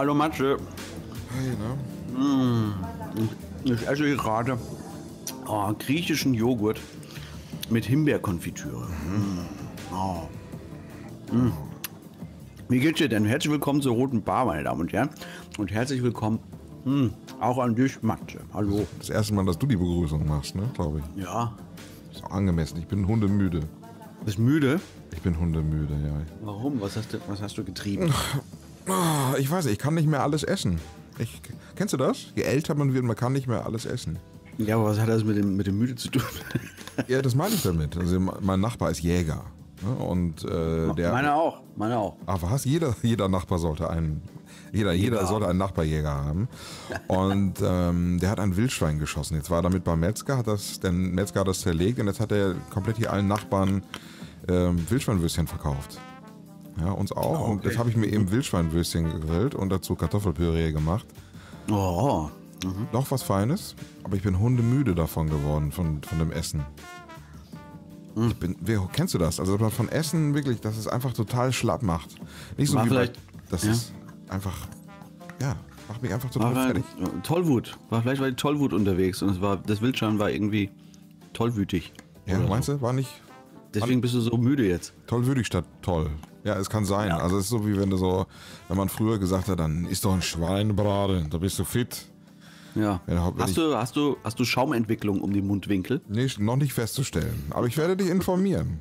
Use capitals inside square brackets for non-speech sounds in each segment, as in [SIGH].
Hallo Matze. Hey, ne? Mm, ich esse hier gerade oh, griechischen Joghurt mit Himbeerkonfitüre. Mmh. Oh. Mmh. Wie geht's dir denn? Herzlich willkommen zur Roten Bar, meine Damen und Herren. Und herzlich willkommen mm, auch an dich, Matze. Hallo. Das erste Mal, dass du die Begrüßung machst, ne? Glaube ich. Ja. Ist auch angemessen. Ich bin hundemüde. Bist müde? Ich bin hundemüde, ja. Warum? Was hast du, was hast du getrieben? [LAUGHS] Oh, ich weiß nicht, ich kann nicht mehr alles essen. Ich, kennst du das? Je älter man wird, man kann nicht mehr alles essen. Ja, aber was hat das mit dem, mit dem Müde zu tun? ja, das meine ich damit. Also mein Nachbar ist Jäger. Ne? Und äh, der. Meiner auch, meiner auch. Ach was? Jeder, jeder Nachbar sollte einen. Jeder, jeder, genau. sollte einen Nachbarjäger haben. Und ähm, der hat ein Wildschwein geschossen. Jetzt war er damit beim Metzger, hat das, der Metzger hat das zerlegt und jetzt hat er komplett hier allen Nachbarn ähm, Wildschweinwürstchen verkauft. Ja, uns auch. Genau, okay. Und jetzt habe ich mir eben Wildschweinwürstchen gegrillt und dazu Kartoffelpüree gemacht. Oh. Mhm. Noch was Feines, aber ich bin hundemüde davon geworden, von, von dem Essen. Mhm. Bin, kennst du das? Also, von Essen wirklich, dass es einfach total schlapp macht. Nicht so War wie vielleicht, bei, das ja. ist einfach, ja, macht mich einfach total war fertig. Weil, Tollwut. War vielleicht weil Tollwut unterwegs und es war, das Wildschwein war irgendwie tollwütig. Ja, meinst so. du? War nicht. Deswegen war, bist du so müde jetzt. Tollwütig statt toll. Ja, es kann sein. Ja. Also es ist so wie wenn du so, wenn man früher gesagt hat, dann ist doch ein Schweinebraten, da bist du fit. Ja. ja hast, du, hast, du, hast du Schaumentwicklung um die Mundwinkel? Nee, noch nicht festzustellen. Aber ich werde dich informieren.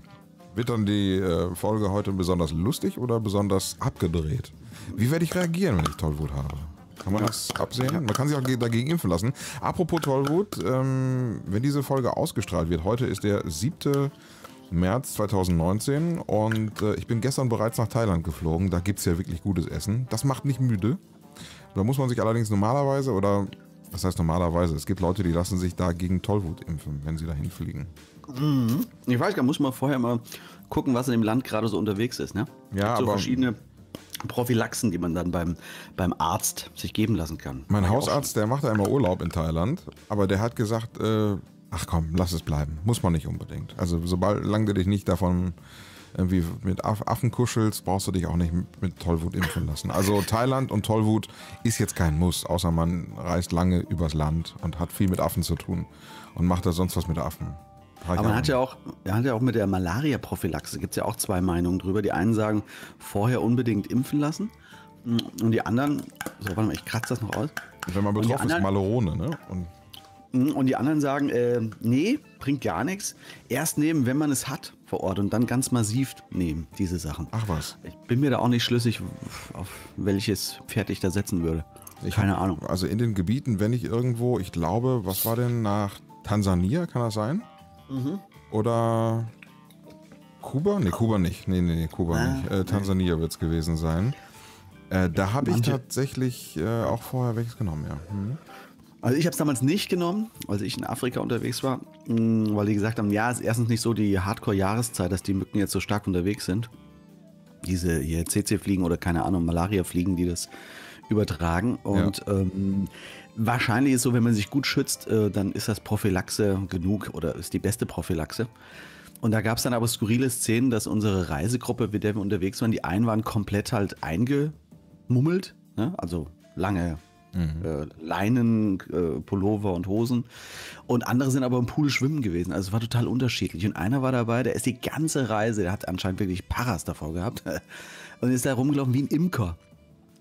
Wird dann die äh, Folge heute besonders lustig oder besonders abgedreht? Wie werde ich reagieren, wenn ich Tollwut habe? Kann man ja. das absehen? Man kann sich auch dagegen impfen lassen. Apropos Tollwut, ähm, wenn diese Folge ausgestrahlt wird, heute ist der siebte März 2019 und äh, ich bin gestern bereits nach Thailand geflogen. Da gibt es ja wirklich gutes Essen. Das macht nicht müde. Da muss man sich allerdings normalerweise oder was heißt normalerweise, es gibt Leute, die lassen sich da gegen Tollwut impfen, wenn sie dahin fliegen. Mhm. Ich weiß gar nicht, muss man vorher mal gucken, was in dem Land gerade so unterwegs ist, ne? Ja, so aber verschiedene Prophylaxen, die man dann beim, beim Arzt sich geben lassen kann. Mein Hausarzt, der macht immer Urlaub in Thailand, aber der hat gesagt, äh, ach komm, lass es bleiben. Muss man nicht unbedingt. Also sobald lang du dich nicht davon irgendwie mit Affen kuschelst, brauchst du dich auch nicht mit Tollwut impfen lassen. Also Thailand und Tollwut ist jetzt kein Muss, außer man reist lange übers Land und hat viel mit Affen zu tun und macht da sonst was mit Affen. Aber man hat ja auch, man hat ja auch mit der Malaria-Prophylaxe, gibt es ja auch zwei Meinungen drüber. Die einen sagen, vorher unbedingt impfen lassen. Und die anderen, so, warte mal, ich kratze das noch aus. Wenn man betroffen ist, Malerone, ne? Und Mhm, und die anderen sagen, äh, nee, bringt gar nichts. Erst nehmen, wenn man es hat vor Ort und dann ganz massiv nehmen, diese Sachen. Ach was. Ich bin mir da auch nicht schlüssig, auf welches Pferd ich da setzen würde. Ich Keine hab, Ahnung. Also in den Gebieten, wenn ich irgendwo, ich glaube, was war denn nach Tansania, kann das sein? Mhm. Oder Kuba? Ne, Kuba nicht. Ne, ne, nee, Kuba ah, nicht. Äh, Tansania nee. wird es gewesen sein. Äh, da habe ich tatsächlich äh, auch vorher welches genommen, ja. Hm. Also ich habe es damals nicht genommen, als ich in Afrika unterwegs war, mm, weil die gesagt haben, ja, es ist erstens nicht so die Hardcore-Jahreszeit, dass die Mücken jetzt so stark unterwegs sind. Diese hier CC-Fliegen oder keine Ahnung, Malaria-Fliegen, die das übertragen. Und ja. ähm, wahrscheinlich ist es so, wenn man sich gut schützt, äh, dann ist das Prophylaxe genug oder ist die beste Prophylaxe. Und da gab es dann aber skurrile Szenen, dass unsere Reisegruppe, mit der wir unterwegs waren, die einen waren komplett halt eingemummelt, ne? also lange Mhm. Äh, Leinen, äh, Pullover und Hosen. Und andere sind aber im Pool schwimmen gewesen. Also es war total unterschiedlich. Und einer war dabei, der ist die ganze Reise, der hat anscheinend wirklich Paras davor gehabt. [LAUGHS] und ist da rumgelaufen wie ein Imker.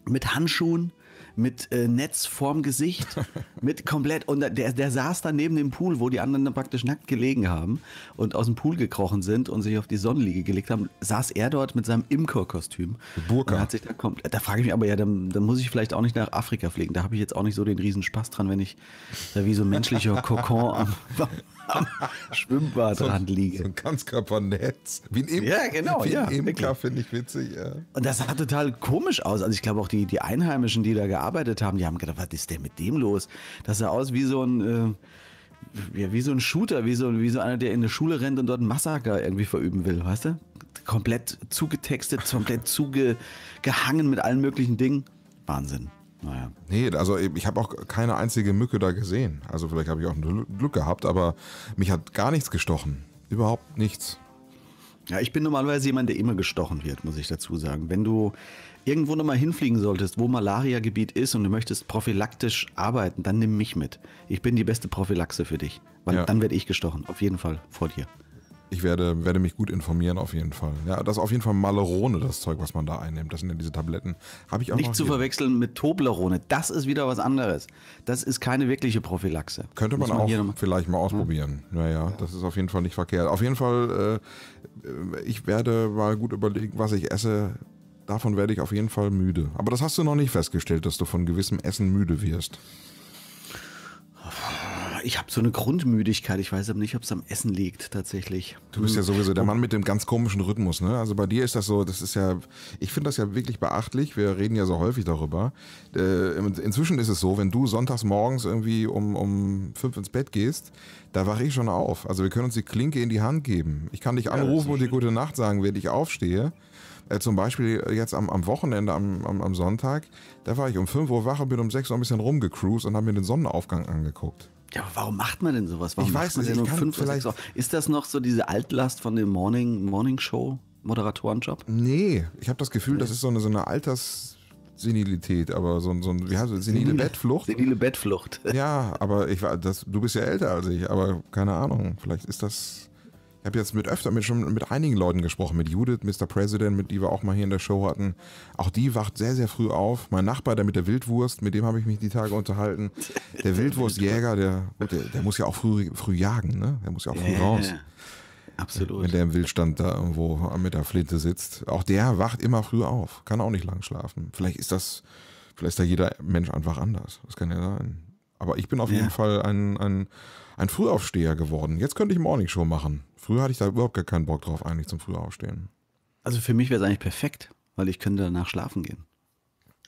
Mit Handschuhen, mit äh, Netz vorm Gesicht, [LAUGHS] mit komplett. Und der, der saß da neben dem Pool, wo die anderen dann praktisch nackt gelegen haben und aus dem Pool gekrochen sind und sich auf die Sonnenliege gelegt haben, saß er dort mit seinem Imkerkostüm. Burka. Hat sich da, kommt, da frage ich mich aber, ja, dann, dann muss ich vielleicht auch nicht nach Afrika fliegen. Da habe ich jetzt auch nicht so den riesen Spaß dran, wenn ich da wie so ein menschlicher [LAUGHS] Kokon am am Schwimmbadrand so, liege. So ein Ganzkörpernetz. Wie ein Imker. Ja, genau. Wie ja, ein Imker finde ich witzig. Ja. Und das sah total komisch aus. Also ich glaube auch die, die Einheimischen, die da gearbeitet haben, die haben gedacht, was ist denn mit dem los? Das sah aus wie so ein... Äh, ja, wie so ein Shooter, wie so, wie so einer, der in eine Schule rennt und dort ein Massaker irgendwie verüben will, weißt du? Komplett zugetextet, komplett zugehangen mit allen möglichen Dingen. Wahnsinn. Naja. Nee, also ich habe auch keine einzige Mücke da gesehen. Also vielleicht habe ich auch Glück gehabt, aber mich hat gar nichts gestochen. Überhaupt nichts. Ja, ich bin normalerweise jemand, der immer gestochen wird, muss ich dazu sagen. Wenn du irgendwo nochmal hinfliegen solltest, wo Malaria-Gebiet ist und du möchtest prophylaktisch arbeiten, dann nimm mich mit. Ich bin die beste Prophylaxe für dich. Weil ja. dann werde ich gestochen. Auf jeden Fall vor dir. Ich werde, werde mich gut informieren, auf jeden Fall. Ja, das ist auf jeden Fall Malerone, das Zeug, was man da einnimmt. Das sind ja diese Tabletten. Habe ich auch Nicht zu hier. verwechseln mit Toblerone. Das ist wieder was anderes. Das ist keine wirkliche Prophylaxe. Könnte man, man, auch vielleicht mal hm? ausprobieren. Ja. Naja, das ist auf jeden Fall nicht verkehrt. Auf jeden Fall, äh, ich werde mal gut überlegen, was ich esse. Davon werde ich auf jeden Fall müde. Aber das hast du noch nicht festgestellt, dass du von gewissem Essen müde wirst ich habe so eine Grundmüdigkeit. Ich weiß aber nicht, ob es am Essen liegt tatsächlich. Du bist ja hm. sowieso der Mann mit dem ganz komischen Rhythmus, ne? Also bei dir ist das so, das ist ja, ich finde das ja wirklich beachtlich. Wir reden ja so häufig darüber. Äh, inzwischen ist es so, wenn du sonntags morgens irgendwie um, um fünf ins Bett gehst, da wache ich schon auf. Also wir können uns die Klinke in die Hand geben. Ich kann dich anrufen ja, und dir gute Nacht sagen, wenn ich aufstehe. Äh, zum Beispiel jetzt am, am Wochenende, am, am, am, Sonntag, da war ich um 5 Uhr wach und bin um 6 Uhr ein bisschen rumgecruised und habe mir den Sonnenaufgang angeguckt. Ja, aber warum macht man denn sowas? Warum ich weiß macht man nicht, denn um 5 vielleicht... Uhr? Ist das noch so diese Altlast von dem Morning, Morning Show Moderatorenjob? Nee, ich habe das Gefühl, nee. das ist so eine, so eine Alters... Senilität, aber so ein, so ein wie heißt das, senile Bettflucht. Senile Bettflucht. Ja, aber ich war, das, du bist ja älter als ich, aber keine Ahnung, vielleicht ist das ich habe jetzt mit öfter mit schon mit einigen Leuten gesprochen, mit Judith, Mr. President, mit die wir auch mal hier in der Show hatten. Auch die wacht sehr, sehr früh auf. Mein Nachbar, der mit der Wildwurst, mit dem habe ich mich die Tage unterhalten. Der [LAUGHS] Wildwurstjäger, der, gut, der, der, muss ja auch früh, früh jagen, ne? Der muss ja auch früh yeah. raus. Absolut. Wenn der im Wildstand da irgendwo mit der Flinte sitzt. Auch der wacht immer früh auf, kann auch nicht lang schlafen. Vielleicht ist das, vielleicht ist da jeder Mensch einfach anders. Das kann ja sein. Aber ich bin auf ja. jeden Fall ein, ein, ein Frühaufsteher geworden. Jetzt könnte ich Morning Show machen. Früher hatte ich da überhaupt gar keinen Bock drauf, eigentlich zum Frühaufstehen. Also für mich wäre es eigentlich perfekt, weil ich könnte danach schlafen gehen.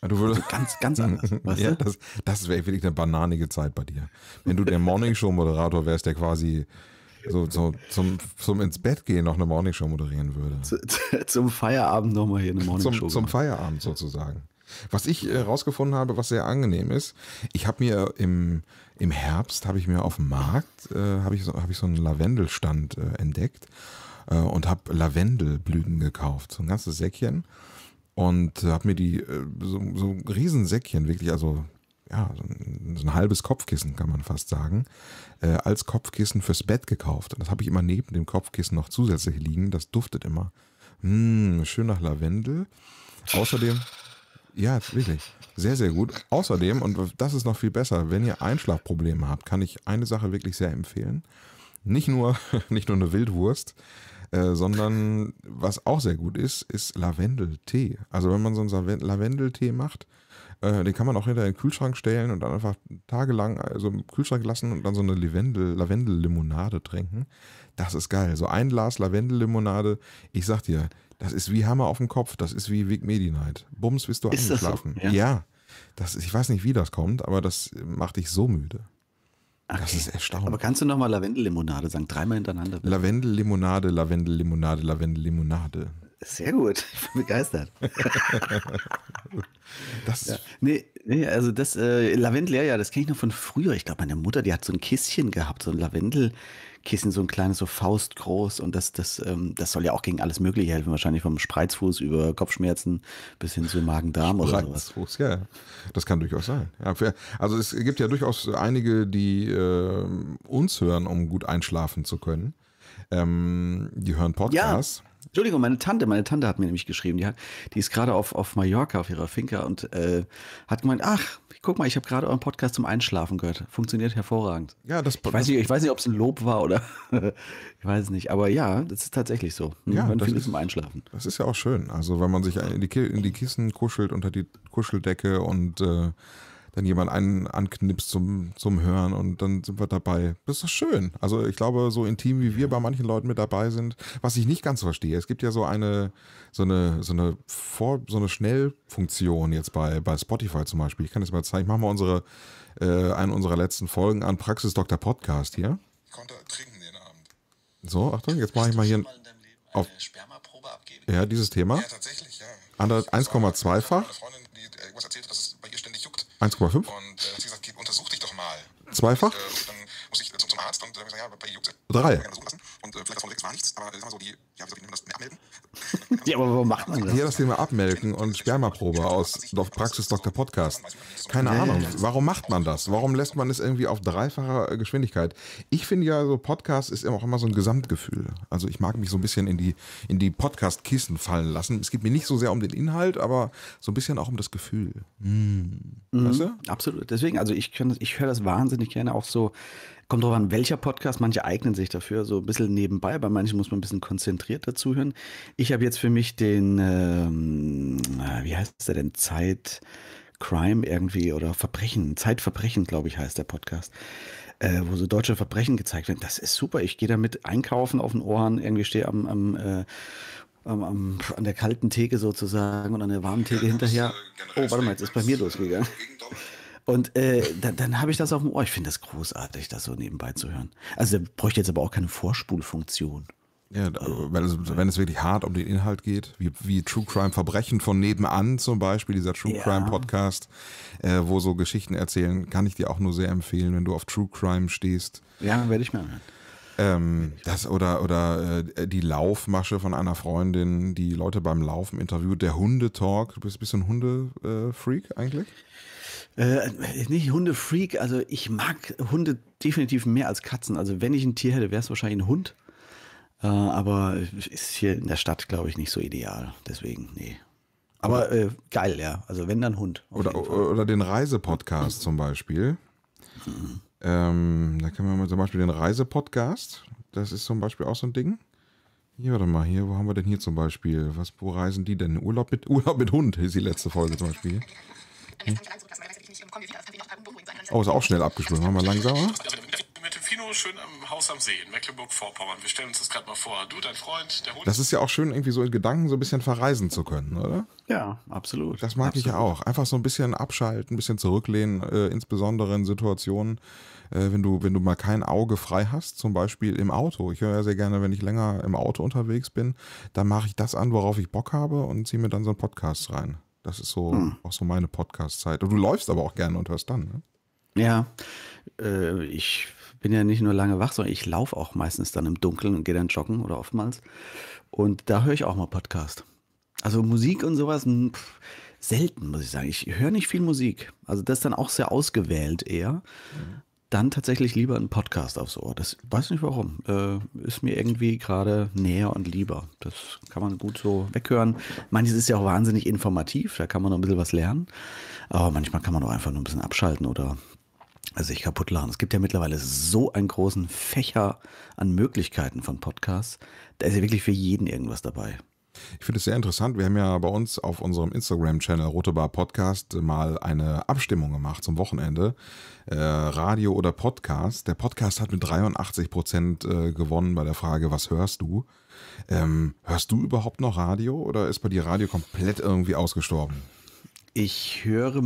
Ja, du würdest also ganz, ganz anders. [LAUGHS] ja, Das, das wäre wirklich eine bananige Zeit bei dir. Wenn du der Morningshow-Moderator wärst, der quasi so, so, zum, zum ins Bett gehen noch eine Morningshow moderieren würde. zum Feierabend nochmal hier eine Morningshow. Zum, zum Feierabend sozusagen. Was ich herausgefunden äh, habe, was sehr angenehm ist, ich habe mir im im Herbst habe ich mir auf dem Markt äh, habe ich, so, hab ich so einen Lavendelstand äh, entdeckt äh, und habe Lavendelblüten gekauft, so ein ganzes Säckchen und habe mir die äh, so, so ein Riesensäckchen wirklich, also ja, so ein, so ein, halbes Kopfkissen kann man fast sagen, äh, als Kopfkissen fürs Bett gekauft. Und das habe ich immer neben dem Kopfkissen noch zusätzlich liegen. Das duftet immer. Mmh, schön nach Lavendel. Außerdem, ja, wirklich. Sehr, sehr gut. Außerdem, und das ist noch viel besser, wenn ihr Einschlafprobleme habt, kann ich eine Sache wirklich sehr empfehlen. Nicht nur, [LAUGHS] nicht nur eine Wildwurst, äh, sondern was auch sehr gut ist, ist Lavendeltee. Also wenn man so einen Lavendeltee macht, äh, den kann man auch hinter den Kühlschrank stellen und dann einfach tagelang also im Kühlschrank lassen und dann so eine Lavendel, Lavendellimonade trinken. Das ist geil. So ein Glas Lavendellimonade, ich sag dir, das ist wie Hammer auf dem Kopf. Das ist wie Wig Medi Night. Bums, bist du ist eingeschlafen. Das so? ja. ja. Das, ich weiß nicht, wie das kommt, aber das macht dich so müde. Okay. Das ist erstaunlich. Aber kannst du nochmal Lavendellimonade sagen? Dreimal hintereinander. Lavendellimonade, Lavendellimonade, Lavendellimonade. Sehr gut. Ich bin begeistert. [LAUGHS] das ja. nee, nee, also das äh, Lavendel, ja, das kenne ich noch von früher. Ich glaube, meine Mutter, die hat so ein Kistchen gehabt, so ein Lavendel. Kissen so ein kleines, so faustgroß und das, das, ähm, das soll ja auch gegen alles Mögliche helfen, wahrscheinlich vom Spreizfuß über Kopfschmerzen bis hin zu Magen-Darm oder sowas. Spreizfuß, ja, das kann durchaus sein. Ja, für, also es gibt ja durchaus einige, die äh, uns hören, um gut einschlafen zu können. Ähm, die hören Podcasts. Ja. Entschuldigung, meine Tante, meine Tante hat mir nämlich geschrieben, die, hat, die ist gerade auf, auf Mallorca, auf ihrer Finca und äh, hat gemeint, ach, guck mal, ich habe gerade euren Podcast zum Einschlafen gehört. Funktioniert hervorragend. Ja, das ich weiß nicht, ich weiß nicht, ob es ein Lob war oder [LAUGHS] ich weiß es nicht, aber ja, das ist tatsächlich so. Hm, ja, man das findet ist, zum Einschlafen. Das ist ja auch schön. Also wenn man sich in die, in die Kissen kuschelt unter die Kuscheldecke und äh, dann jemand einen anknipst zum, zum Hören und dann sind wir dabei. Das ist doch schön. Also ich glaube, so intim wie wir bei manchen Leuten mit dabei sind, was ich nicht ganz verstehe. Es gibt ja so eine, so eine, so eine Vor-, so eine Schnellfunktion jetzt bei, bei Spotify zum Beispiel. Ich kann das mal zeigen. Machen wir unsere, äh, eine unserer letzten Folgen an Praxis Dr. Podcast hier. Ich konnte trinken den Abend. So, Achtung, jetzt mache ich mal hier mal auf, Ja, dieses Thema. Ja, tatsächlich, ja. 1,2-fach. 1,5? Und äh, sie gesagt, untersuch dich doch mal. Zweifach? Und, äh, dann muss ich zum, Arzt und äh, gesagt, ja, bei juckt Drei. Und äh, vielleicht das von war nichts, aber äh, sagen wir so, die, ja, wie soll ich das mehr abmelden? [LAUGHS] ja, aber warum macht man das? Hier das Thema Abmelken und Spermaprobe aus Praxis Dr. Podcast. Keine nee. Ahnung, warum macht man das? Warum lässt man es irgendwie auf dreifacher äh, Geschwindigkeit? Ich finde ja, so Podcast ist immer auch immer so ein Gesamtgefühl. Also ich mag mich so ein bisschen in die, in die Podcast-Kisten fallen lassen. Es geht mir nicht so sehr um den Inhalt, aber so ein bisschen auch um das Gefühl. Mhm. Weißt du? Absolut. Deswegen, also ich, ich höre das wahnsinnig gerne auch so Kommt drauf an, welcher Podcast. Manche eignen sich dafür so ein bisschen nebenbei. Bei manchen muss man ein bisschen konzentriert dazu hören. Ich habe jetzt für mich den, ähm, äh, wie heißt der denn? Zeit Crime irgendwie oder Verbrechen. Zeitverbrechen, glaube ich, heißt der Podcast. Äh, wo so deutsche Verbrechen gezeigt werden. Das ist super. Ich gehe damit einkaufen auf den Ohren. Irgendwie stehe am, am äh, am, am, an der kalten Theke sozusagen und an der warmen Theke ja, hinterher. Äh, oh, warte mal, jetzt ist bei mir äh, losgegangen. Und äh, dann, dann habe ich das auf dem Ohr. Ich finde das großartig, das so nebenbei zu hören. Also bräuchte jetzt aber auch keine Vorspulfunktion. Ja, wenn es, wenn es wirklich hart um den Inhalt geht, wie, wie True Crime Verbrechen von nebenan zum Beispiel, dieser True ja. Crime Podcast, äh, wo so Geschichten erzählen, kann ich dir auch nur sehr empfehlen, wenn du auf True Crime stehst. Ja, werde ich mir anhören. Ähm, das oder oder äh, die Laufmasche von einer Freundin, die Leute beim Laufen interviewt, der Hundetalk. Du bist ein bisschen Hundefreak eigentlich? Äh, nicht Hundefreak, also ich mag Hunde definitiv mehr als Katzen. Also wenn ich ein Tier hätte, wäre es wahrscheinlich ein Hund. Äh, aber ist hier in der Stadt, glaube ich, nicht so ideal. Deswegen, nee. Aber äh, geil, ja. Also wenn, dann Hund. Oder, oder den Reisepodcast zum Beispiel. Mhm. Ähm, da können wir mal zum Beispiel den Reisepodcast. Das ist zum Beispiel auch so ein Ding. Hier, warte mal, hier, wo haben wir denn hier zum Beispiel? Was, wo reisen die denn? Urlaub mit, [LAUGHS] Urlaub mit Hund ist die letzte Folge zum Beispiel. Hm? Oh, ist auch schnell abgeschwungen. Machen wir langsamer. Mit dem Fino schön am Haus am See in Mecklenburg-Vorpommern. Wir stellen uns das gerade mal vor. Du, dein Freund, der Hund. Das ist ja auch schön, irgendwie so in Gedanken so ein bisschen verreisen zu können, oder? Ja, absolut. Das mag absolut. ich ja auch. Einfach so ein bisschen abschalten, ein bisschen zurücklehnen, äh, insbesondere in Situationen, äh, wenn, du, wenn du mal kein Auge frei hast, zum Beispiel im Auto. Ich höre ja sehr gerne, wenn ich länger im Auto unterwegs bin, dann mache ich das an, worauf ich Bock habe und ziehe mir dann so einen Podcast rein. Das ist so hm. auch so meine Podcast-Zeit. Und Du läufst aber auch gerne und hörst dann, ne? Ja. Äh, ich bin ja nicht nur lange wach, sondern ich laufe auch meistens dann im Dunkeln und gehe dann joggen oder oftmals. Und da höre ich auch mal Podcast. Also Musik und sowas, hm, pff, selten, muss ich sagen. Ich höre nicht viel Musik. Also das ist dann auch sehr ausgewählt eher. Mhm dann tatsächlich lieber einen Podcast aufs Ohr. Das weiß nicht warum. Äh, ist mir irgendwie gerade näher und lieber. Das kann man gut so weghören. Manches ist ja auch wahnsinnig informativ, da kann man noch ein bisschen was lernen. Aber manchmal kann man auch einfach nur ein bisschen abschalten oder sich kaputt lachen. Es gibt ja mittlerweile so einen großen Fächer an Möglichkeiten von Podcasts. Da ist ja wirklich für jeden irgendwas dabei. Ich finde es sehr interessant. Wir haben ja bei uns auf unserem Instagram-Channel Rote Bar Podcast mal eine Abstimmung gemacht zum Wochenende. Äh, Radio oder Podcast. Der Podcast hat mit 83 Prozent äh, gewonnen bei der Frage, was hörst du? Ähm, hörst du überhaupt noch Radio oder ist bei dir Radio komplett irgendwie ausgestorben? Ich höre,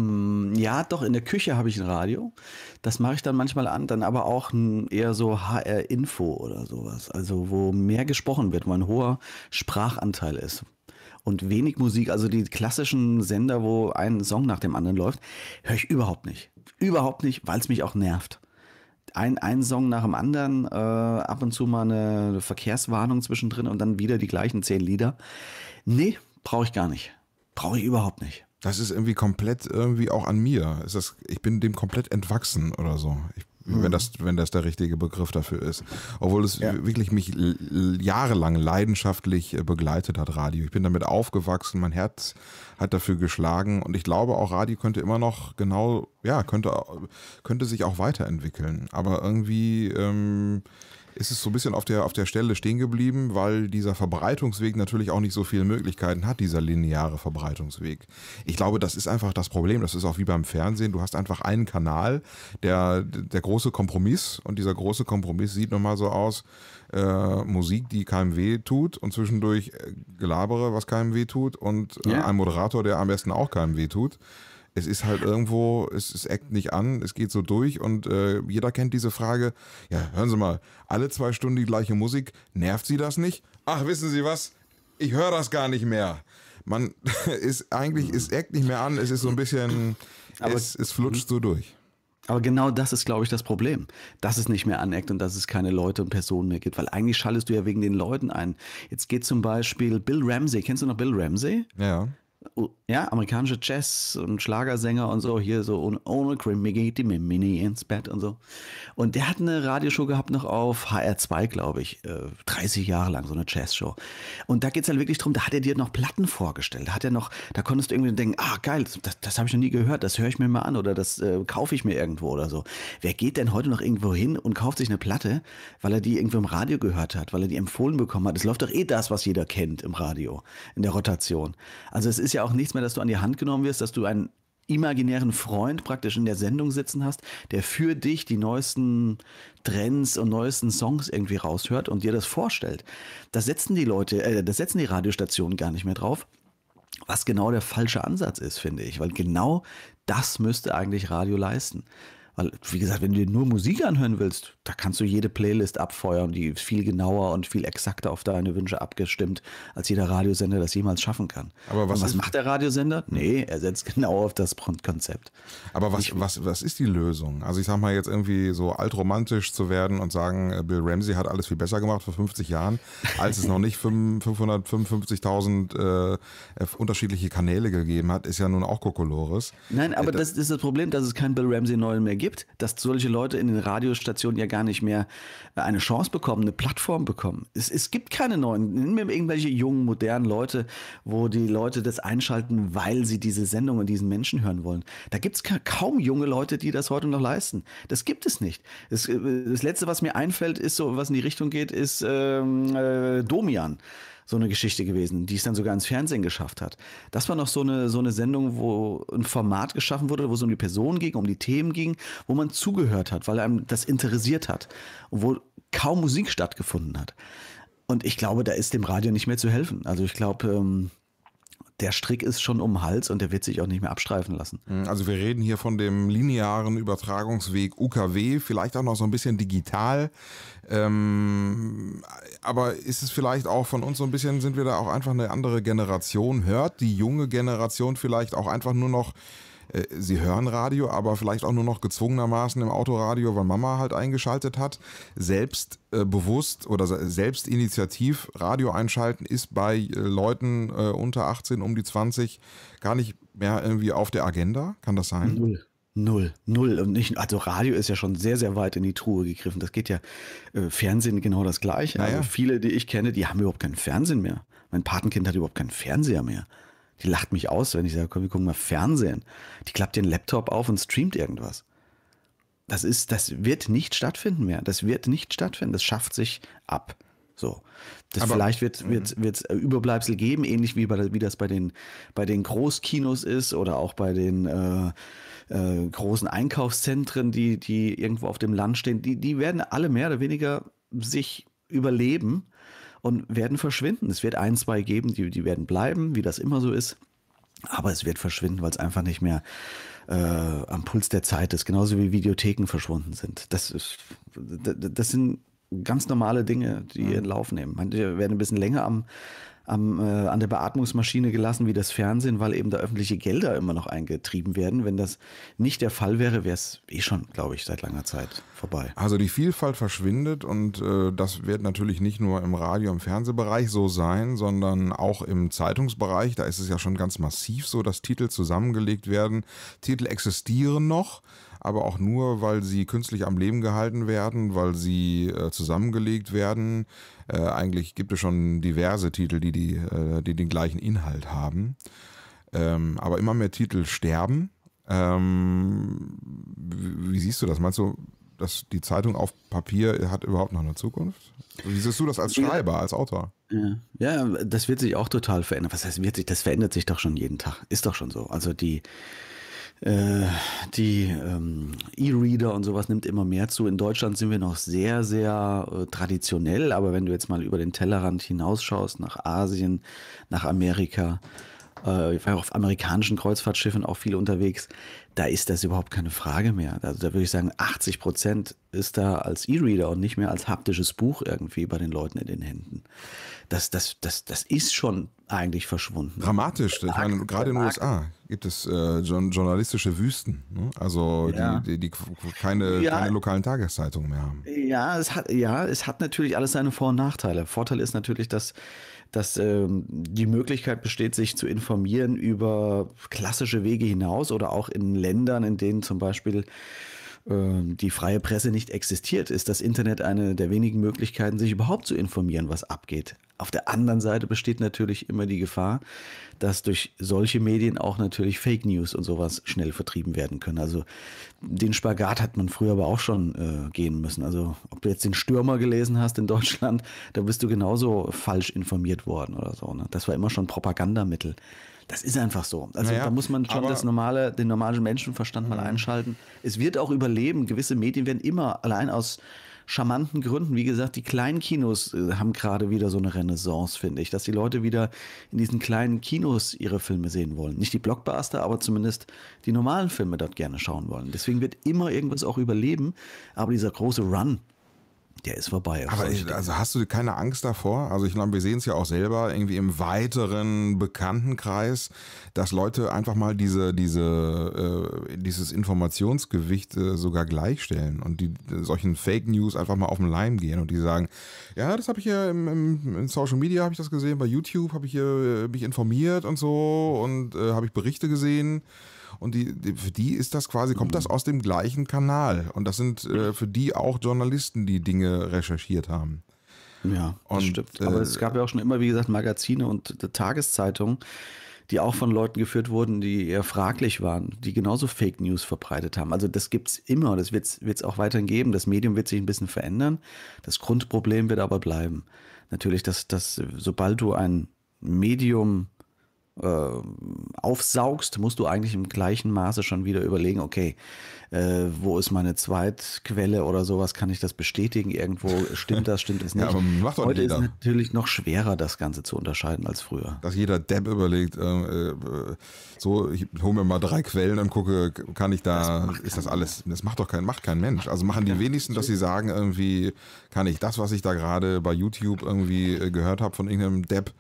ja, doch, in der Küche habe ich ein Radio. Das mache ich dann manchmal an, dann aber auch hm, eher so HR-Info oder sowas. Also, wo mehr gesprochen wird, wo ein hoher Sprachanteil ist. Und wenig Musik, also die klassischen Sender, wo ein Song nach dem anderen läuft, höre ich überhaupt nicht. Überhaupt nicht, weil es mich auch nervt. Ein, ein Song nach dem anderen, äh, ab und zu mal eine Verkehrswarnung zwischendrin und dann wieder die gleichen zehn Lieder. Nee, brauche ich gar nicht. Brauche ich überhaupt nicht das ist irgendwie komplett irgendwie auch an mir. Es ist, ich bin dem komplett entwachsen oder so. Ich, mhm. wenn, das, wenn das der richtige Begriff dafür ist. Obwohl es ja. wirklich mich jahrelang leidenschaftlich äh, begleitet hat, Radio. Ich bin damit aufgewachsen, mein Herz hat dafür geschlagen und ich glaube auch Radio könnte immer noch genau, ja, könnte, könnte sich auch weiterentwickeln. Aber irgendwie... Ähm, ist es so ein bisschen auf der, auf der Stelle stehen geblieben, weil dieser Verbreitungsweg natürlich auch nicht so viele Möglichkeiten hat, dieser lineare Verbreitungsweg. Ich glaube, das ist einfach das Problem. Das ist auch wie beim Fernsehen. Du hast einfach einen Kanal, der, der große Kompromiss. Und dieser große Kompromiss sieht nochmal so aus, äh, Musik, die keinem weh tut und zwischendurch äh, Gelabere, was keinem weh tut und äh, yeah. ein Moderator, der am besten auch keinem weh tut. Es ist halt irgendwo, es, es eckt nicht an, es geht so durch und äh, jeder kennt diese Frage, ja, hören Sie mal, alle zwei Stunden die gleiche Musik, nervt Sie das nicht? Ach, wissen Sie was? Ich höre das gar nicht mehr. Man [LAUGHS] ist eigentlich, es eckt nicht mehr an, es ist so ein bisschen, Aber es, es flutscht so durch. Aber genau das ist, glaube ich, das Problem, dass es nicht mehr aneckt und dass es keine Leute und Personen mehr gibt, weil eigentlich schaltest du ja wegen den Leuten ein. Jetzt geht zum Beispiel Bill Ramsey, kennst du noch Bill Ramsey? Ja ja, amerikanische Jazz- und Schlagersänger und so, hier so ohne Grimmy die Mini ins Bett und so. Und der hat eine Radioshow gehabt noch auf HR2, glaube ich, 30 äh, Jahre lang, so eine Jazz-Show. Und da geht es halt wirklich darum, da hat er dir noch Platten vorgestellt. Da hat er noch, da konntest du irgendwie denken, ah geil, das, das habe ich noch nie gehört, das höre ich mir mal an oder das äh, kaufe ich mir irgendwo oder so. Wer geht denn heute noch irgendwo hin und kauft sich eine Platte, weil er die irgendwo im Radio gehört hat, weil er die empfohlen bekommen hat? Es läuft doch eh das, was jeder kennt im Radio, in der Rotation. Also es ist ja auch nichts mehr, dass du an die Hand genommen wirst, dass du einen imaginären Freund praktisch in der Sendung sitzen hast, der für dich die neuesten Trends und neuesten Songs irgendwie raushört und dir das vorstellt. Da setzen die Leute, äh, das setzen die Radiostationen gar nicht mehr drauf. Was genau der falsche Ansatz ist, finde ich, weil genau das müsste eigentlich Radio leisten. Weil, wie gesagt, wenn du dir nur Musik anhören willst, da kannst du jede Playlist abfeuern, die ist viel genauer und viel exakter auf deine Wünsche abgestimmt, als jeder Radiosender das jemals schaffen kann. Aber was, was macht der Radiosender? Nee, er setzt genau auf das Grundkonzept. Aber was, ich, was, was ist die Lösung? Also ich sag mal jetzt irgendwie so altromantisch zu werden und sagen, äh, Bill Ramsey hat alles viel besser gemacht vor 50 Jahren, als es noch nicht 555.000 [LAUGHS] äh, äh, unterschiedliche Kanäle gegeben hat, ist ja nun auch Kokolores. Nein, aber äh, das, das ist das Problem, dass es kein Bill Ramsey-Neuen mehr gibt gibt, dass solche Leute in den Radiostationen ja gar nicht mehr äh, eine Chance bekommen, eine Plattform bekommen. Es, es gibt keine neuen, nennen wir irgendwelche jungen, modernen Leute, wo die Leute das einschalten, weil sie diese Sendung und diesen Menschen hören wollen. Da gibt es ka kaum junge Leute, die das heute noch leisten. Das gibt es nicht. Das, äh, das Letzte, was mir einfällt, ist so, was in die Richtung geht, ist ähm, äh, Domian so eine Geschichte gewesen, die es dann sogar ins Fernsehen geschafft hat. Das war noch so eine, so eine Sendung, wo ein Format geschaffen wurde, wo es um die Personen ging, um die Themen ging, wo man zugehört hat, weil einem das interessiert hat und wo kaum Musik stattgefunden hat. Und ich glaube, da ist dem Radio nicht mehr zu helfen. Also ich glaube, ähm, der Strick ist schon um den Hals und der wird sich auch nicht mehr abstreifen lassen. Mhm, also wir reden hier von dem linearen Übertragungsweg UKW, vielleicht auch noch so ein bisschen digital. Ähm, aber ist es vielleicht auch von uns so ein bisschen, sind wir da auch einfach eine andere Generation? Hört die junge Generation vielleicht auch einfach nur noch äh, sie hören Radio, aber vielleicht auch nur noch gezwungenermaßen im Autoradio, weil Mama halt eingeschaltet hat. Selbst äh, bewusst oder selbst initiativ Radio einschalten ist bei äh, Leuten äh, unter 18, um die 20 gar nicht mehr irgendwie auf der Agenda. Kann das sein? Null. Null, null. Und nicht, also Radio ist ja schon sehr, sehr weit in die Truhe gegriffen. Das geht ja äh, Fernsehen genau das gleiche. Naja. Also viele, die ich kenne, die haben überhaupt keinen Fernsehen mehr. Mein Patenkind hat überhaupt keinen Fernseher mehr. Die lacht mich aus, wenn ich sage, komm, wir gucken mal Fernsehen. Die klappt den Laptop auf und streamt irgendwas. Das ist, das wird nicht stattfinden mehr. Das wird nicht stattfinden. Das schafft sich ab. So. Das Aber, vielleicht wird mhm. wird Überbleibsel geben, ähnlich wie, bei, wie das bei den, bei den Großkinos ist oder auch bei den äh, äh, großen Einkaufszentren, die, die irgendwo auf dem Land stehen. Die, die werden alle mehr oder weniger sich überleben und werden verschwinden. Es wird ein, zwei geben, die, die werden bleiben, wie das immer so ist. Aber es wird verschwinden, weil es einfach nicht mehr äh, am Puls der Zeit ist. Genauso wie Videotheken verschwunden sind. Das, ist, das sind ganz normale Dinge, die ihren mhm. Lauf nehmen. Manche werden ein bisschen länger am, am, äh, an der Beatmungsmaschine gelassen wie das Fernsehen, weil eben da öffentliche Gelder immer noch eingetrieben werden. Wenn das nicht der Fall wäre, wäre es eh schon, glaube ich, seit langer Zeit vorbei. Also die Vielfalt verschwindet und äh, das wird natürlich nicht nur im Radio- und Fernsehbereich so sein, sondern auch im Zeitungsbereich. Da ist es ja schon ganz massiv so, dass Titel zusammengelegt werden. Titel existieren noch, aber auch nur, weil sie künstlich am Leben gehalten werden, weil sie äh, zusammengelegt werden. Äh, eigentlich gibt es schon diverse Titel, die, die, äh, die den gleichen Inhalt haben. Ähm, aber immer mehr Titel sterben. Ähm, wie, wie siehst du das? Meinst du, dass die Zeitung auf Papier hat überhaupt noch eine Zukunft? Wie siehst du das als Schreiber, als Autor? Ja, das wird sich auch total verändern. Was heißt, wird sich, das verändert sich doch schon jeden Tag. Ist doch schon so. Also die, äh, die ähm, E-Reader und sowas nimmt immer mehr zu. In Deutschland sind wir noch sehr, sehr äh, traditionell, aber wenn du jetzt mal über den Tellerrand hinausschaust, nach Asien, nach Amerika, äh, ich war ja auf amerikanischen Kreuzfahrtschiffen auch viel unterwegs, da ist das überhaupt keine Frage mehr. Also da würde ich sagen, 80 Prozent ist da als E-Reader und nicht mehr als haptisches Buch irgendwie bei den Leuten in den Händen. Das, das, das, das ist schon eigentlich verschwunden. Dramatisch. Ich meine, gerade in den USA gibt es äh, journalistische Wüsten, ne? also ja. die, die, die, keine, ja. keine lokalen Tageszeitungen mehr haben. Ja es, hat, ja, es hat natürlich alles seine Vor- und Nachteile. Vorteil ist natürlich, dass dass ähm, die Möglichkeit besteht, sich zu informieren über klassische Wege hinaus oder auch in Ländern, in denen zum Beispiel ähm, die freie Presse nicht existiert, ist das Internet eine der wenigen Möglichkeiten, sich überhaupt zu informieren, was abgeht. Auf der anderen Seite besteht natürlich immer die Gefahr, dass durch solche Medien auch natürlich Fake News und sowas schnell vertrieben werden können. Also den Spagat hat man früher aber auch schon äh, gehen müssen. Also ob du jetzt den Stürmer gelesen hast in Deutschland, [LAUGHS] da bist du genauso falsch informiert worden oder so. Ne? Das war immer schon Propagandamittel. Das ist einfach so. Also naja, da muss man schon das normale, den normalen Menschenverstand mal mhm. einschalten. Es wird auch überleben. Gewisse Medien werden immer allein aus charmanten Gründen. Wie gesagt, die kleinen Kinos äh, haben gerade wieder so eine Renaissance, finde ich, dass die Leute wieder in diesen kleinen Kinos ihre Filme sehen wollen. Nicht die Blockbuster, aber zumindest die normalen Filme dort gerne schauen wollen. Deswegen wird immer irgendwas auch überleben. Aber dieser große Run, der ist vorbei. Aber ich, also hast du keine Angst davor? Also ich glaube, wir sehen es ja auch selber irgendwie im weiteren Bekanntenkreis, dass Leute einfach mal diese, diese, äh, dieses Informationsgewicht äh, sogar gleichstellen und die solchen Fake News einfach mal auf den Leim gehen und die sagen, ja, das habe ich ja im, im, in Social Media habe ich das gesehen, bei YouTube habe ich hier äh, mich informiert und so und äh, habe ich Berichte gesehen. Und die, die, für die ist das quasi, kommt das aus dem gleichen Kanal. Und das sind äh, für die auch Journalisten, die Dinge recherchiert haben. Ja, und, das stimmt. Aber äh, es gab ja auch schon immer, wie gesagt, Magazine und äh, Tageszeitungen, die auch von Leuten geführt wurden, die eher fraglich waren, die genauso Fake News verbreitet haben. Also das gibt es immer und das wird es auch weiterhin geben. Das Medium wird sich ein bisschen verändern. Das Grundproblem wird aber bleiben. Natürlich, dass, dass äh, sobald du ein Medium äh, aufsaugst, musst du eigentlich im gleichen Maße schon wieder überlegen, okay, äh, wo ist meine Zweitquelle oder sowas, kann ich das bestätigen irgendwo, stimmt das, stimmt das [LAUGHS] nicht. ja, macht doch Heute jeder. ist natürlich noch schwerer, das Ganze zu unterscheiden als früher. Dass jeder Depp überlegt, äh, äh so, ich hole mir mal drei Quellen und gucke, kann ich da, das ist das alles, das macht doch kein, macht kein Mensch. Also machen die wenigsten, dass sie sagen irgendwie, kann ich das, was ich da gerade bei YouTube irgendwie äh, gehört habe von irgendeinem Depp,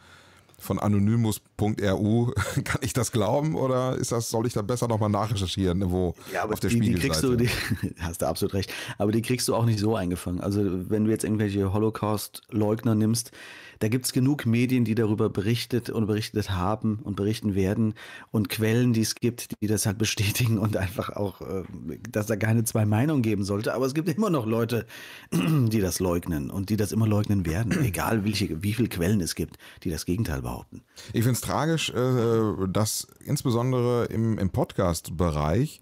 von anonymus.ru, [LAUGHS] Kann ich das glauben oder ist das, soll ich da besser nochmal nachrecherchieren, wo ja, auf der die, Spiegelseite? Die kriegst du, die, [LAUGHS] hast du absolut recht, aber die kriegst du auch nicht so eingefangen. Also wenn du jetzt irgendwelche Holocaust-Leugner nimmst, da gibt es genug Medien, die darüber berichtet und berichtet haben und berichten werden und Quellen, die es gibt, die das halt bestätigen und einfach auch, äh, dass da keine zwei Meinungen geben sollte. Aber es gibt immer noch Leute, [CLEARS THROAT] die das leugnen und die das immer leugnen werden, [CLEARS THROAT] egal welche, wie viele Quellen es gibt, die das Gegenteil behaupten. Ich finde es tragisch, äh, dass insbesondere im, im Podcast-Bereich,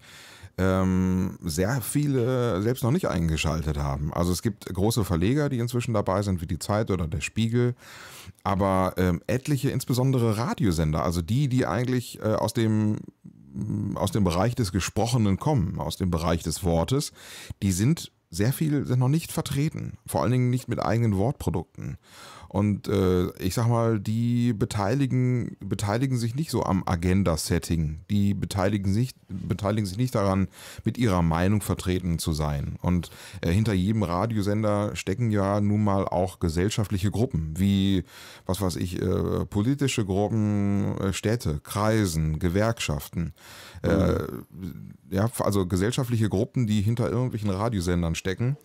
ähm, sehr viele selbst noch nicht eingeschaltet haben. Also es gibt große Verleger, die inzwischen dabei sind, wie die Zeit oder der Spiegel, aber ähm, etliche, insbesondere Radiosender, also die, die eigentlich äh, aus dem mm, aus dem Bereich des Gesprochenen kommen, aus dem Bereich des Wortes, die sind sehr viel sind noch nicht vertreten, vor allen Dingen nicht mit eigenen Wortprodukten. Und äh, ich sag mal, die beteiligen, beteiligen sich nicht so am Agenda-Setting. Die beteiligen sich, beteiligen sich nicht daran, mit ihrer Meinung vertreten zu sein. Und äh, hinter jedem Radiosender stecken ja nun mal auch gesellschaftliche Gruppen, wie, was weiß ich, äh, politische Gruppen, äh, Städte, Kreisen, Gewerkschaften. Äh, mhm. ja, also gesellschaftliche Gruppen, die hinter irgendwelchen Radiosendern stecken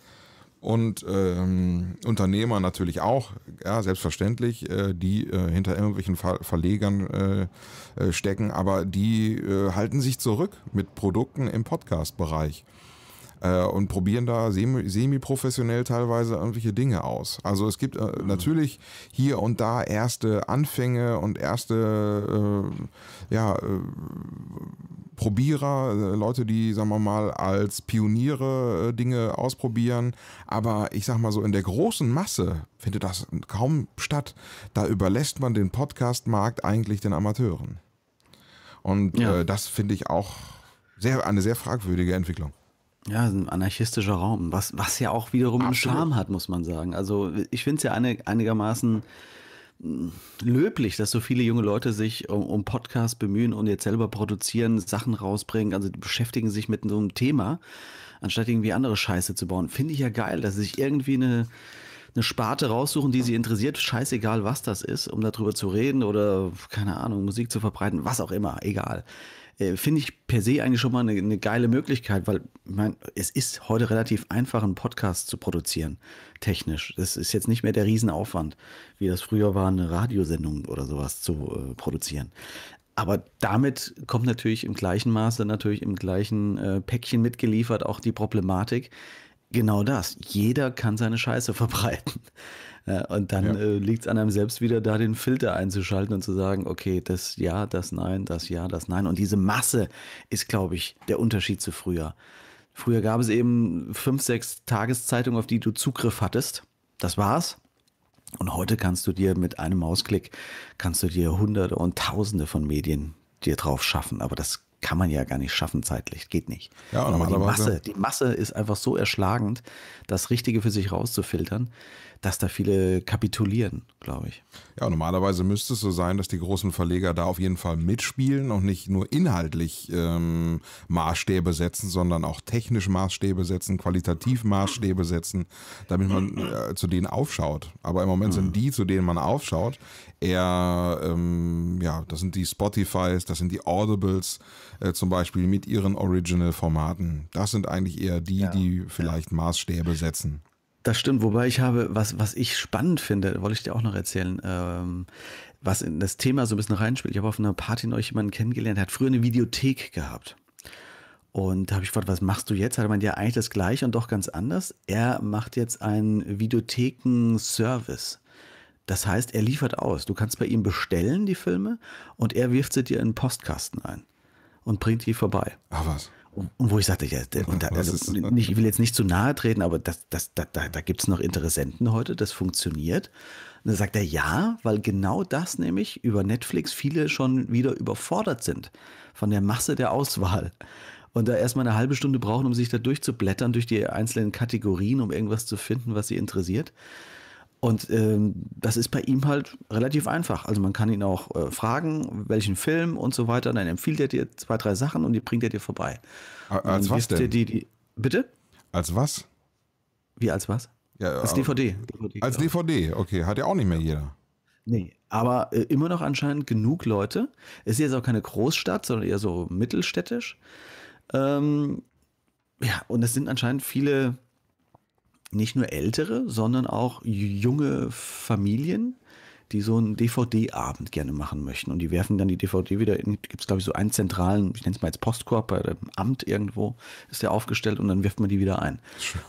und ähm, Unternehmer natürlich auch, ja, selbstverständlich, äh, die äh, hinter irgendwelchen Ver Verlegern äh, äh stecken, aber die äh, halten sich zurück mit Produkten im Podcast-Bereich äh, und probieren da semi-professionell teilweise irgendwelche Dinge aus. Also es gibt mhm. natürlich hier und da erste Anfänge und erste, ja, äh, Probierer, äh, Leute, die, sagen wir mal, als Pioniere äh, Dinge ausprobieren. Aber ich sag mal so, in der großen Masse findet das kaum statt. Da überlässt man den Podcast-Markt eigentlich den Amateuren. Und ja. äh, das finde ich auch sehr, eine sehr fragwürdige Entwicklung. Ja, ein anarchistischer Raum, was, was ja auch wiederum Absolut. einen Charme hat, muss man sagen. Also ich finde es ja einig, einigermaßen löblich, dass so viele junge Leute sich um, um Podcasts bemühen und jetzt selber produzieren, Sachen rausbringen, also beschäftigen sich mit so einem Thema, anstatt irgendwie andere Scheiße zu bauen. Finde ich ja geil, dass sie sich irgendwie eine, eine Sparte raussuchen, die sie interessiert, scheißegal was das ist, um darüber zu reden oder, keine Ahnung, Musik zu verbreiten, was auch immer, egal. Äh, finde ich per se eigentlich schon mal eine, eine geile Möglichkeit, weil ich meine, es ist heute relativ einfach, einen Podcast zu produzieren, technisch. Das ist jetzt nicht mehr der Riesenaufwand, wie das früher war, eine Radiosendung oder sowas zu äh, produzieren. Aber damit kommt natürlich im gleichen Maße, natürlich im gleichen äh, Päckchen mitgeliefert auch die Problematik. Genau das. Jeder kann seine Scheiße [LAUGHS] verbreiten. Ja, und dann ja. äh, liegt es an einem selbst wieder, da den Filter einzuschalten und zu sagen, okay, das ja, das nein, das ja, das nein. Und diese Masse ist, glaube ich, der Unterschied zu früher. Früher gab es eben fünf, sechs Tageszeitungen, auf die du Zugriff hattest. Das war's. Und heute kannst du dir mit einem Mausklick, kannst du dir Hunderte und Tausende von Medien dir drauf schaffen. Aber das kann man ja gar nicht schaffen zeitlich, geht nicht. Ja, Aber die Masse, die Masse ist einfach so erschlagend, das Richtige für sich rauszufiltern dass da viele kapitulieren, glaube ich. Ja, normalerweise müsste es so sein, dass die großen Verleger da auf jeden Fall mitspielen und nicht nur inhaltlich ähm, Maßstäbe setzen, sondern auch technisch Maßstäbe setzen, qualitativ Maßstäbe setzen, damit man äh, zu denen aufschaut. Aber im Moment sind mhm. die, zu denen man aufschaut, eher, ähm, ja, das sind die Spotifys, das sind die Audibles äh, zum Beispiel mit ihren Original-Formaten. Das sind eigentlich eher die, ja. die vielleicht Maßstäbe setzen das stimmt. Wobei ich habe, was, was ich spannend finde, wollte ich dir auch noch erzählen, ähm, was in das Thema so ein bisschen reinspielt. Ich habe auf einer Party neulich jemanden kennengelernt, der hat früher eine Videothek gehabt. Und da habe ich gefragt, was machst du jetzt? Hat er meint, ja, eigentlich das gleiche und doch ganz anders. Er macht jetzt einen Videotheken-Service. Das heißt, er liefert aus. Du kannst bei ihm bestellen, die Filme, und er wirft sie dir in den Postkasten ein und bringt die vorbei. Ach was. Und wo ich sagte, ja, und da, also [LAUGHS] ich will jetzt nicht zu nahe treten, aber das, das, da, da, da gibt es noch Interessenten heute, das funktioniert. Und dann sagt er ja, weil genau das nämlich über Netflix viele schon wieder überfordert sind von der Masse der Auswahl. Und da erstmal eine halbe Stunde brauchen, um sich da durchzublättern durch die einzelnen Kategorien, um irgendwas zu finden, was sie interessiert. Und ähm, das ist bei ihm halt relativ einfach. Also man kann ihn auch äh, fragen, welchen Film und so weiter. Dann empfiehlt er dir zwei, drei Sachen und die bringt er dir vorbei. Als was denn? Die, die, bitte? Als was? Wie als was? Ja, als DVD. Äh, DVD als genau. DVD, okay. Hat ja auch nicht mehr jeder. Genau. Nee, aber äh, immer noch anscheinend genug Leute. Es ist jetzt auch keine Großstadt, sondern eher so mittelstädtisch. Ähm, ja, und es sind anscheinend viele nicht nur ältere, sondern auch junge Familien, die so einen DVD-Abend gerne machen möchten. Und die werfen dann die DVD wieder in, gibt es glaube ich so einen zentralen, ich nenne es mal jetzt Postkorb, bei dem Amt irgendwo ist der aufgestellt und dann wirft man die wieder ein.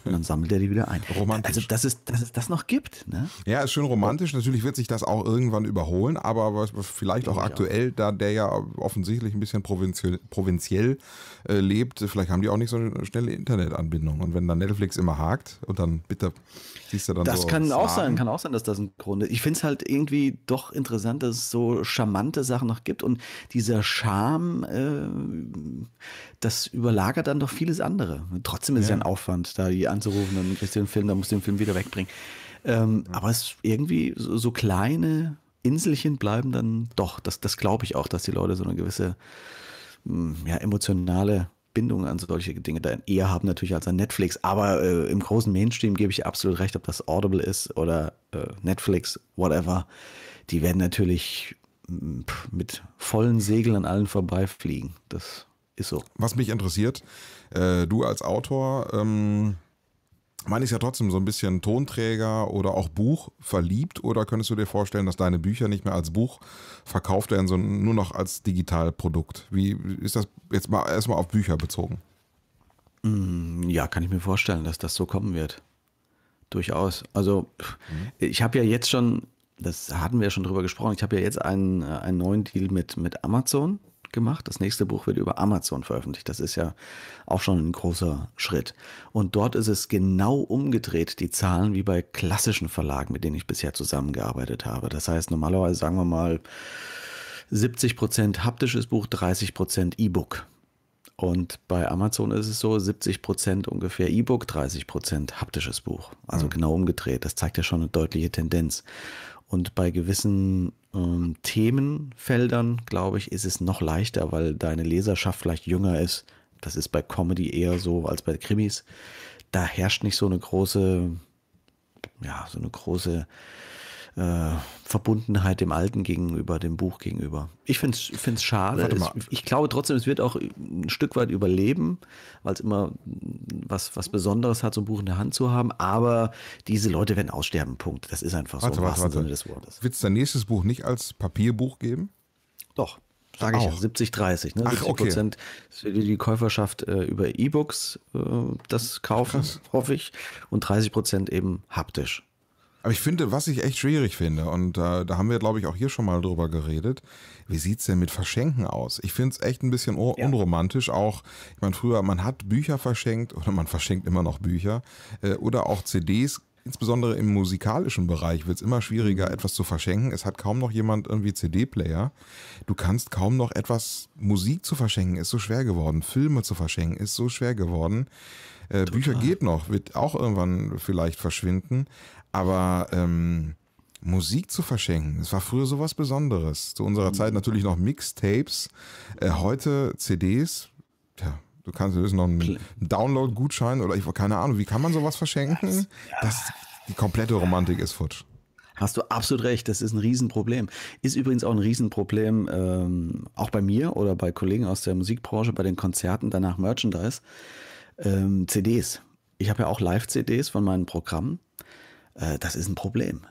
Und dann sammelt er die wieder ein. Romantisch. Also dass es, dass es das noch gibt. Ne? Ja, ist schön romantisch. Natürlich wird sich das auch irgendwann überholen, aber vielleicht auch aktuell, auch. da der ja offensichtlich ein bisschen provinziell, provinziell äh, lebt, vielleicht haben die auch nicht so eine schnelle Internetanbindung. Und wenn dann Netflix immer hakt und dann bitte siehst du dann Das so kann auch sein, kann auch sein, dass das ein Grund ist. Ich finde es halt irgendwie doch interessant, dass es so charmante Sachen noch gibt und dieser Charme, äh, das überlagert dann doch vieles andere. Trotzdem ist ja. es ja ein Aufwand, da die anzurufen, dann kriegst du den Film, dann musst du den Film wieder wegbringen. Ähm, ja. Aber es irgendwie so, so, kleine Inselchen bleiben dann doch. Das, das glaube ich auch, dass die Leute so eine gewisse hm, ja, emotionale Bindung an solche Dinge dann eher haben natürlich als an Netflix. Aber äh, im großen Mainstream gebe ich absolut recht, ob das Audible ist oder äh, Netflix, whatever. Die werden natürlich mm, pff, mit vollen Segeln an allen vorbeifliegen. Das ist so. Was mich interessiert, äh, du als Autor, ähm, man ist ja trotzdem so ein bisschen Tonträger oder auch Buch verliebt oder könntest du dir vorstellen, dass deine Bücher nicht mehr als Buch verkauft werden, sondern nur noch als Digitalprodukt? Wie ist das jetzt mal erstmal auf Bücher bezogen? Mm, ja, kann ich mir vorstellen, dass das so kommen wird. Durchaus. Also mhm. ich habe ja jetzt schon, das hatten wir ja schon drüber gesprochen, ich habe ja jetzt einen, äh, einen neuen Deal mit, mit Amazon gemacht. Das nächste Buch wird über Amazon veröffentlicht. Das ist ja auch schon ein großer Schritt. Und dort ist es genau umgedreht, die Zahlen wie bei klassischen Verlagen, mit denen ich bisher zusammengearbeitet habe. Das heißt, normalerweise sagen wir mal 70 Prozent haptisches Buch, 30 Prozent E-Book. Und bei Amazon ist es so, 70 Prozent ungefähr E-Book, 30 Prozent haptisches Buch. Also mhm. genau umgedreht. Das zeigt ja schon eine deutliche Tendenz. Und bei gewissen ähm, Themenfeldern, glaube ich, ist es noch leichter, weil deine Leserschaft vielleicht jünger ist. Das ist bei Comedy eher so als bei Krimis. Da herrscht nicht so eine große, ja, so eine große äh, Verbundenheit dem Alten gegenüber, dem Buch gegenüber. Ich finde es find's schade. Es, ich glaube trotzdem, es wird auch ein Stück weit überleben, weil es immer was, was Besonderes hat, so ein Buch in der Hand zu haben. Aber diese Leute werden aussterben. Punkt. Das ist einfach warte, so. Warte, warte. Sinne des Wortes. Wird es dein nächstes Buch nicht als Papierbuch geben? Doch. Sage ich ja, 70, 30. Ne? 70 Prozent okay. die Käuferschaft äh, über E-Books äh, das kaufen, Krass. hoffe ich. Und 30 Prozent eben haptisch. Aber ich finde, was ich echt schwierig finde, und äh, da haben wir, glaube ich, auch hier schon mal drüber geredet, wie sieht's denn mit Verschenken aus? Ich finde es echt ein bisschen ja. unromantisch. Auch, ich meine, früher, man hat Bücher verschenkt oder man verschenkt immer noch Bücher äh, oder auch CDs. Insbesondere im musikalischen Bereich wird es immer schwieriger, mhm. etwas zu verschenken. Es hat kaum noch jemand irgendwie CD-Player. Du kannst kaum noch etwas Musik zu verschenken, ist so schwer geworden. Filme zu verschenken, ist so schwer geworden. Äh, Bücher geht noch, wird auch irgendwann vielleicht verschwinden. Aber ähm, Musik zu verschenken, das war früher sowas Besonderes. Zu unserer mhm. Zeit natürlich noch Mixtapes, äh, heute CDs. Tja, du kannst höchstens noch einen, Download-Gutschein oder ich keine Ahnung, wie kann man sowas verschenken? das die komplette Romantik ist futsch. Hast du absolut recht, das ist ein Riesenproblem. Ist übrigens auch ein Riesenproblem, ähm, auch bei mir oder bei Kollegen aus der Musikbranche, bei den Konzerten, danach Merchandise. Ähm, CDs. Ich habe ja auch Live-CDs von meinen Programmen. Äh, das ist ein Problem.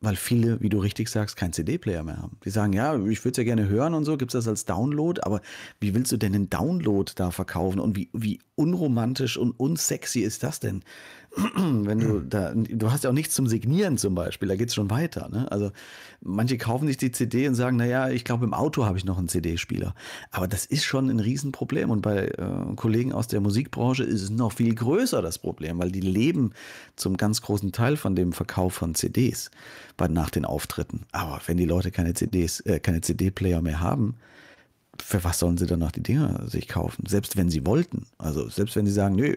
Weil viele, wie du richtig sagst, keinen CD-Player mehr haben. Die sagen, ja, ich würde es ja gerne hören und so, gibt es das als Download, aber wie willst du denn einen Download da verkaufen und wie, wie unromantisch und unsexy ist das denn? wenn du da, du hast ja auch nichts zum Signieren zum Beispiel, da geht es schon weiter. Ne? Also manche kaufen sich die CD und sagen, naja, ich glaube, im Auto habe ich noch einen CD-Spieler. Aber das ist schon ein Riesenproblem. Und bei äh, Kollegen aus der Musikbranche ist es noch viel größer, das Problem, weil die leben zum ganz großen Teil von dem Verkauf von CDs bei, nach den Auftritten. Aber wenn die Leute keine CDs, äh, keine CD-Player mehr haben, für was sollen sie dann noch die Dinger sich kaufen? Selbst wenn sie wollten. Also selbst wenn sie sagen, nee,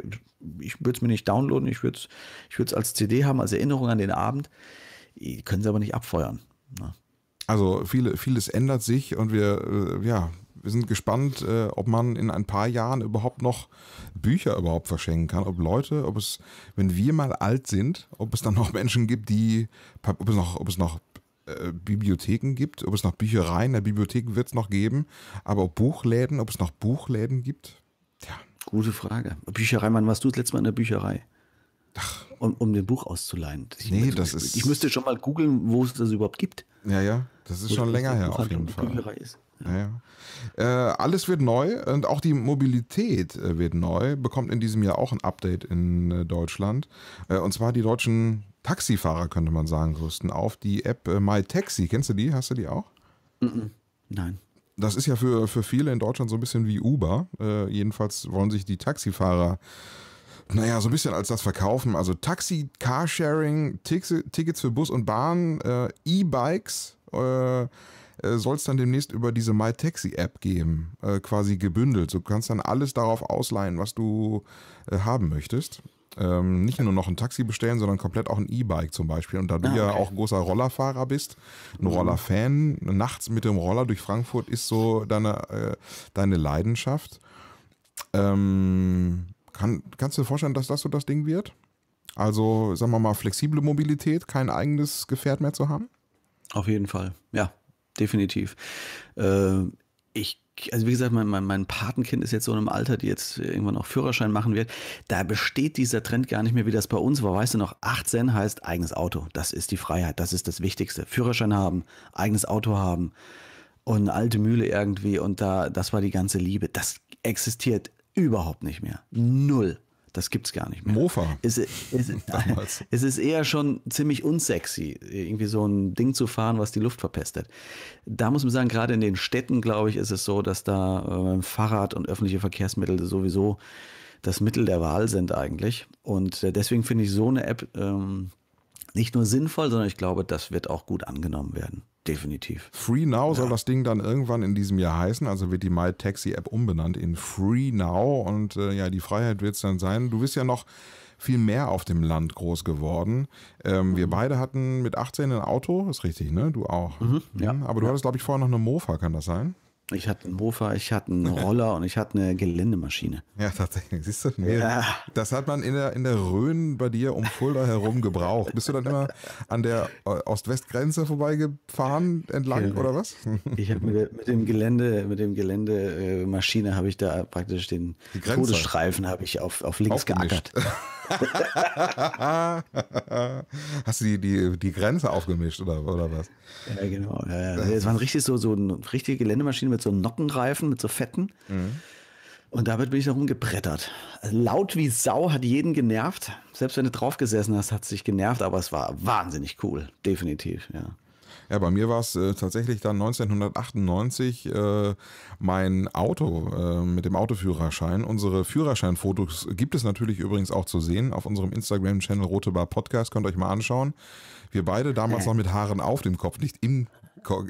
ich würde es mir nicht downloaden, ich würde es ich als CD haben, als Erinnerung an den Abend, können sie aber nicht abfeuern. Na. Ne? Also viele, vieles ändert sich und wir, äh, ja, wir sind gespannt, äh, ob man in ein paar Jahren überhaupt noch Bücher überhaupt verschenken kann, ob Leute, ob es, wenn wir mal alt sind, ob es dann noch Menschen gibt, die, ob es noch, ob es noch äh, Bibliotheken gibt, ob es noch Büchereien, der Bibliotheken wird es noch geben, aber ob Buchläden, ob es noch Buchläden gibt? Tja. Gute Frage. Bücherei, Mann, warst du das letzte Mal in der Bücherei? Ach. Um, um den Buch auszuleihen. Ich, nee, das ich, ist. Ich müsste schon mal googeln, wo es das überhaupt gibt. Ja, ja, das ist schon länger her auf jeden Fall. Bücherei ist. Ja. Ja. Äh, alles wird neu und auch die Mobilität äh, wird neu, bekommt in diesem Jahr auch ein Update in äh, Deutschland. Äh, und zwar die deutschen Taxifahrer, könnte man sagen, rüsten auf. Die App äh, MyTaxi, kennst du die? Hast du die auch? Nein. Das ist ja für, für viele in Deutschland so ein bisschen wie Uber. Äh, jedenfalls wollen sich die Taxifahrer, naja, so ein bisschen als das verkaufen. Also Taxi, Carsharing, Tix Tickets für Bus und Bahn, äh, E-Bikes äh, äh, soll es dann demnächst über diese MyTaxi-App geben, quasi gebündelt. Du kannst dann alles darauf ausleihen, was du haben möchtest ähm, nicht nur noch ein Taxi bestellen, sondern komplett auch ein E-Bike zum Beispiel. Und da du ah, okay. ja auch ein großer Rollerfahrer bist, ein mhm. Rollerfan, nachts mit dem Roller durch Frankfurt ist so deine, äh, deine Leidenschaft. Ähm, kann, kannst du dir vorstellen, dass das so das Ding wird? Also, sagen wir mal, flexible Mobilität, kein eigenes Gefährt mehr zu haben? Auf jeden Fall, ja, definitiv. Äh, ich, also wie gesagt, mein, mein, mein Patenkind ist jetzt so in einem Alter, die jetzt irgendwann auch Führerschein machen wird. Da besteht dieser Trend gar nicht mehr, wie das bei uns war. Weißt du noch, 18 heißt eigenes Auto. Das ist die Freiheit. Das ist das Wichtigste. Führerschein haben, eigenes Auto haben und eine alte Mühle irgendwie. Und da, das war die ganze Liebe. Das existiert überhaupt nicht mehr. Null. Das gibt's gar nicht mehr. Mofa. Es, es, [LAUGHS] damals. es ist eher schon ziemlich unsexy, irgendwie so ein Ding zu fahren, was die Luft verpestet. Da muss man sagen, gerade in den Städten, glaube ich, ist es so, dass da äh, Fahrrad und öffentliche Verkehrsmittel sowieso das Mittel der Wahl sind eigentlich. Und äh, deswegen finde ich so eine App ähm, nicht nur sinnvoll, sondern ich glaube, das wird auch gut angenommen werden. Definitiv. Free Now ja. soll das Ding dann irgendwann in diesem Jahr heißen. Also wird die My Taxi App umbenannt in Free Now. Und äh, ja, die Freiheit wird es dann sein. Du bist ja noch viel mehr auf dem Land groß geworden. Ähm, mhm. Wir beide hatten mit 18 ein Auto, ist richtig, ne? Du auch. Mhm, ja. Mhm, aber du hattest, glaube ich, vorher noch eine Mofa, kann das sein? Ich hatte einen Hofer, ich hatte einen [LAUGHS] Roller und ich hatte eine Geländemaschine. Ja, tatsächlich. Siehst du? Nee, ja. Das hat man in der, in der Rhön bei dir um Fulda herum gebraucht. Bist du dann immer an der äh, Ost-West-Grenze vorbeigefahren entlang ja. Genau. oder was? [LAUGHS] Ich habe mit, mit, dem Gelände, mit dem Geländemaschine äh, habe ich da praktisch den Todesstreifen habe ich auf, auf links geackert. [LAUGHS] [LAUGHS] Hast du die, die, die Grenze aufgemischt oder, oder was? Ja, genau. Ja, ja. Es waren richtig so, so eine richtige Geländemaschine mit so Nockenreifen, mit so fetten. Mhm. Und damit bin ich da rumgebrettert. Laut wie Sau hat jeden genervt. Selbst wenn du draufgesessen hast, hat es dich genervt, aber es war wahnsinnig cool. Definitiv, ja. Ja, bei mir war es äh, tatsächlich dann 1998 äh, mein Auto äh, mit dem Autoführerschein. Unsere Führerscheinfotos gibt es natürlich übrigens auch zu sehen auf unserem Instagram-Channel Rote Bar Podcast. Könnt ihr euch mal anschauen. Wir beide damals noch mit Haaren auf dem Kopf, nicht im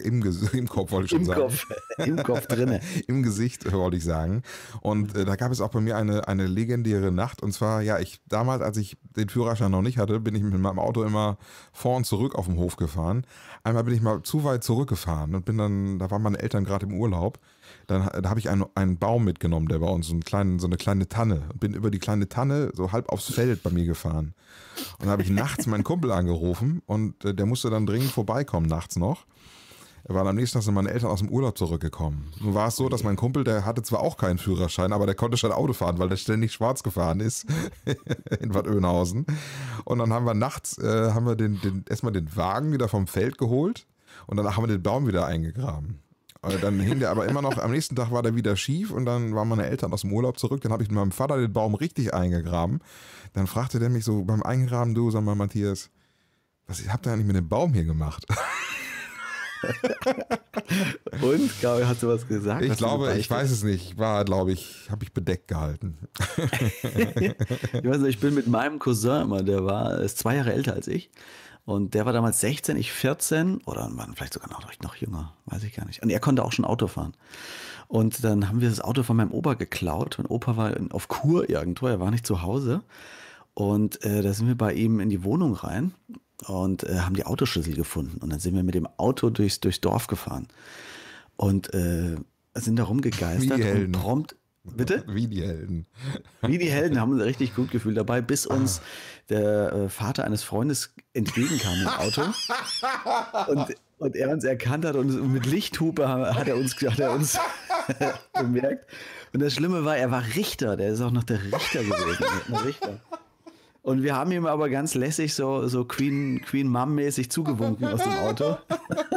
im, Im, Kopf wollte ich schon Im sagen. Kopf. [LAUGHS] Im Kopf drinne. [LAUGHS] Im Gesicht äh, wollte ich sagen. Und äh, da gab es auch bei mir eine, eine legendäre Nacht. Und zwar, ja, ich damals, als ich den Führerschein noch nicht hatte, bin ich mit meinem Auto immer vor und zurück auf dem Hof gefahren. Einmal bin ich mal zu weit zurückgefahren und bin dann, da waren meine Eltern gerade im Urlaub. Dann da habe ich einen, einen Baum mitgenommen, der bei uns so, einen kleinen, so eine kleine Tanne. Und bin über die kleine Tanne so halb aufs Feld bei mir gefahren. Und habe ich nachts meinen Kumpel angerufen und äh, der musste dann dringend vorbeikommen, nachts noch. Weil am nächsten Tag sind meine Eltern aus dem Urlaub zurückgekommen. Nun war es so, dass mein Kumpel, der hatte zwar auch keinen Führerschein, aber der konnte schon Auto fahren, weil der ständig schwarz gefahren ist [LAUGHS] in Bad Oeynhausen. Und dann haben wir nachts, äh, haben wir den, den, erstmal den Wagen wieder vom Feld geholt und danach haben wir den Baum wieder eingegraben. Äh, dann hing der aber immer noch, am nächsten Tag war der wieder schief und dann waren meine Eltern aus dem Urlaub zurück. Dann habe ich mit meinem Vater den Baum richtig eingegraben. Dann fragte der mich so beim Eingraben, du, sag mal, Matthias, was habt ihr eigentlich mit dem Baum hier gemacht? [LAUGHS] und, glaube ich, hast du was gesagt? Ich glaube, ich weiß es nicht. Ich war, glaube ich, habe ich bedeckt gehalten. [LAUGHS] ich weiß nicht, ich bin mit meinem Cousin immer, der war, ist zwei Jahre älter als ich. Und der war damals 16, ich 14 oder waren vielleicht sogar noch, noch jünger, weiß ich gar nicht. Und er konnte auch schon Auto fahren. Und dann haben wir das Auto von meinem Opa geklaut. Mein Opa war auf Kur irgendwo, er war nicht zu Hause. Und äh, da sind wir bei ihm in die Wohnung rein und äh, haben die Autoschlüssel gefunden. Und dann sind wir mit dem Auto durchs, durchs Dorf gefahren. Und äh, sind da rumgegeistert und prompt Bitte? Wie die Helden. Wie die Helden haben uns richtig gut gefühlt dabei, bis uns ah der äh, Vater eines Freundes entgegenkam im Auto. und, und er uns erkannt hat und mit Lichthupe hat er uns, hat er uns [LAUGHS] bemerkt. Und das Schlimme war, er war Richter. Der ist auch noch der Richter gewesen. Der Richter. Und wir haben ihm aber ganz lässig so, so Queen, Queen Mom-mäßig zugewunken aus dem Auto.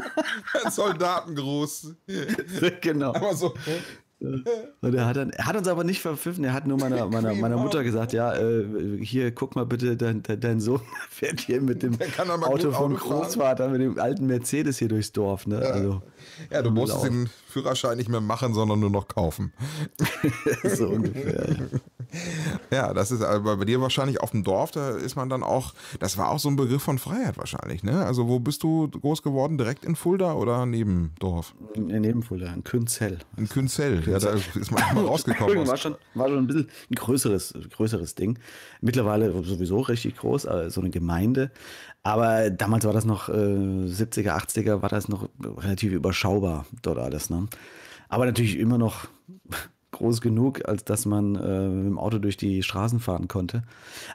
[LAUGHS] Soldatengruß. [LAUGHS] genau. Aber so, und er hat, dann, er hat uns aber nicht verpfiffen, er hat nur meiner, meiner, meiner Mutter gesagt, ja, äh, hier, guck mal bitte, dein, dein Sohn [LAUGHS] fährt hier mit dem Auto vom Großvater, mit dem alten Mercedes hier durchs Dorf. Ne? Ja. Also, ja, du musst den Führerschein nicht mehr machen, sondern nur noch kaufen. [LAUGHS] so ungefähr. Ja. [LAUGHS] ja, das ist aber bei dir wahrscheinlich auf dem Dorf, da ist man dann auch, das war auch so ein Begriff von Freiheit wahrscheinlich, ne? Also wo bist du groß geworden? Direkt in Fulda oder neben Dorf? Neben Fulda, in Künzell. In Künzell, ja, da ist man auch rausgekommen. war, schon, war schon ein bisschen ein größeres, größeres Ding. Mittlerweile sowieso richtig groß, äh, so eine Gemeinde. Aber damals war das noch, äh, 70er, 80er, war das noch relativ überschaubar dort alles, ne? Aber natürlich immer noch groß genug, als dass man äh, mit dem Auto durch die Straßen fahren konnte.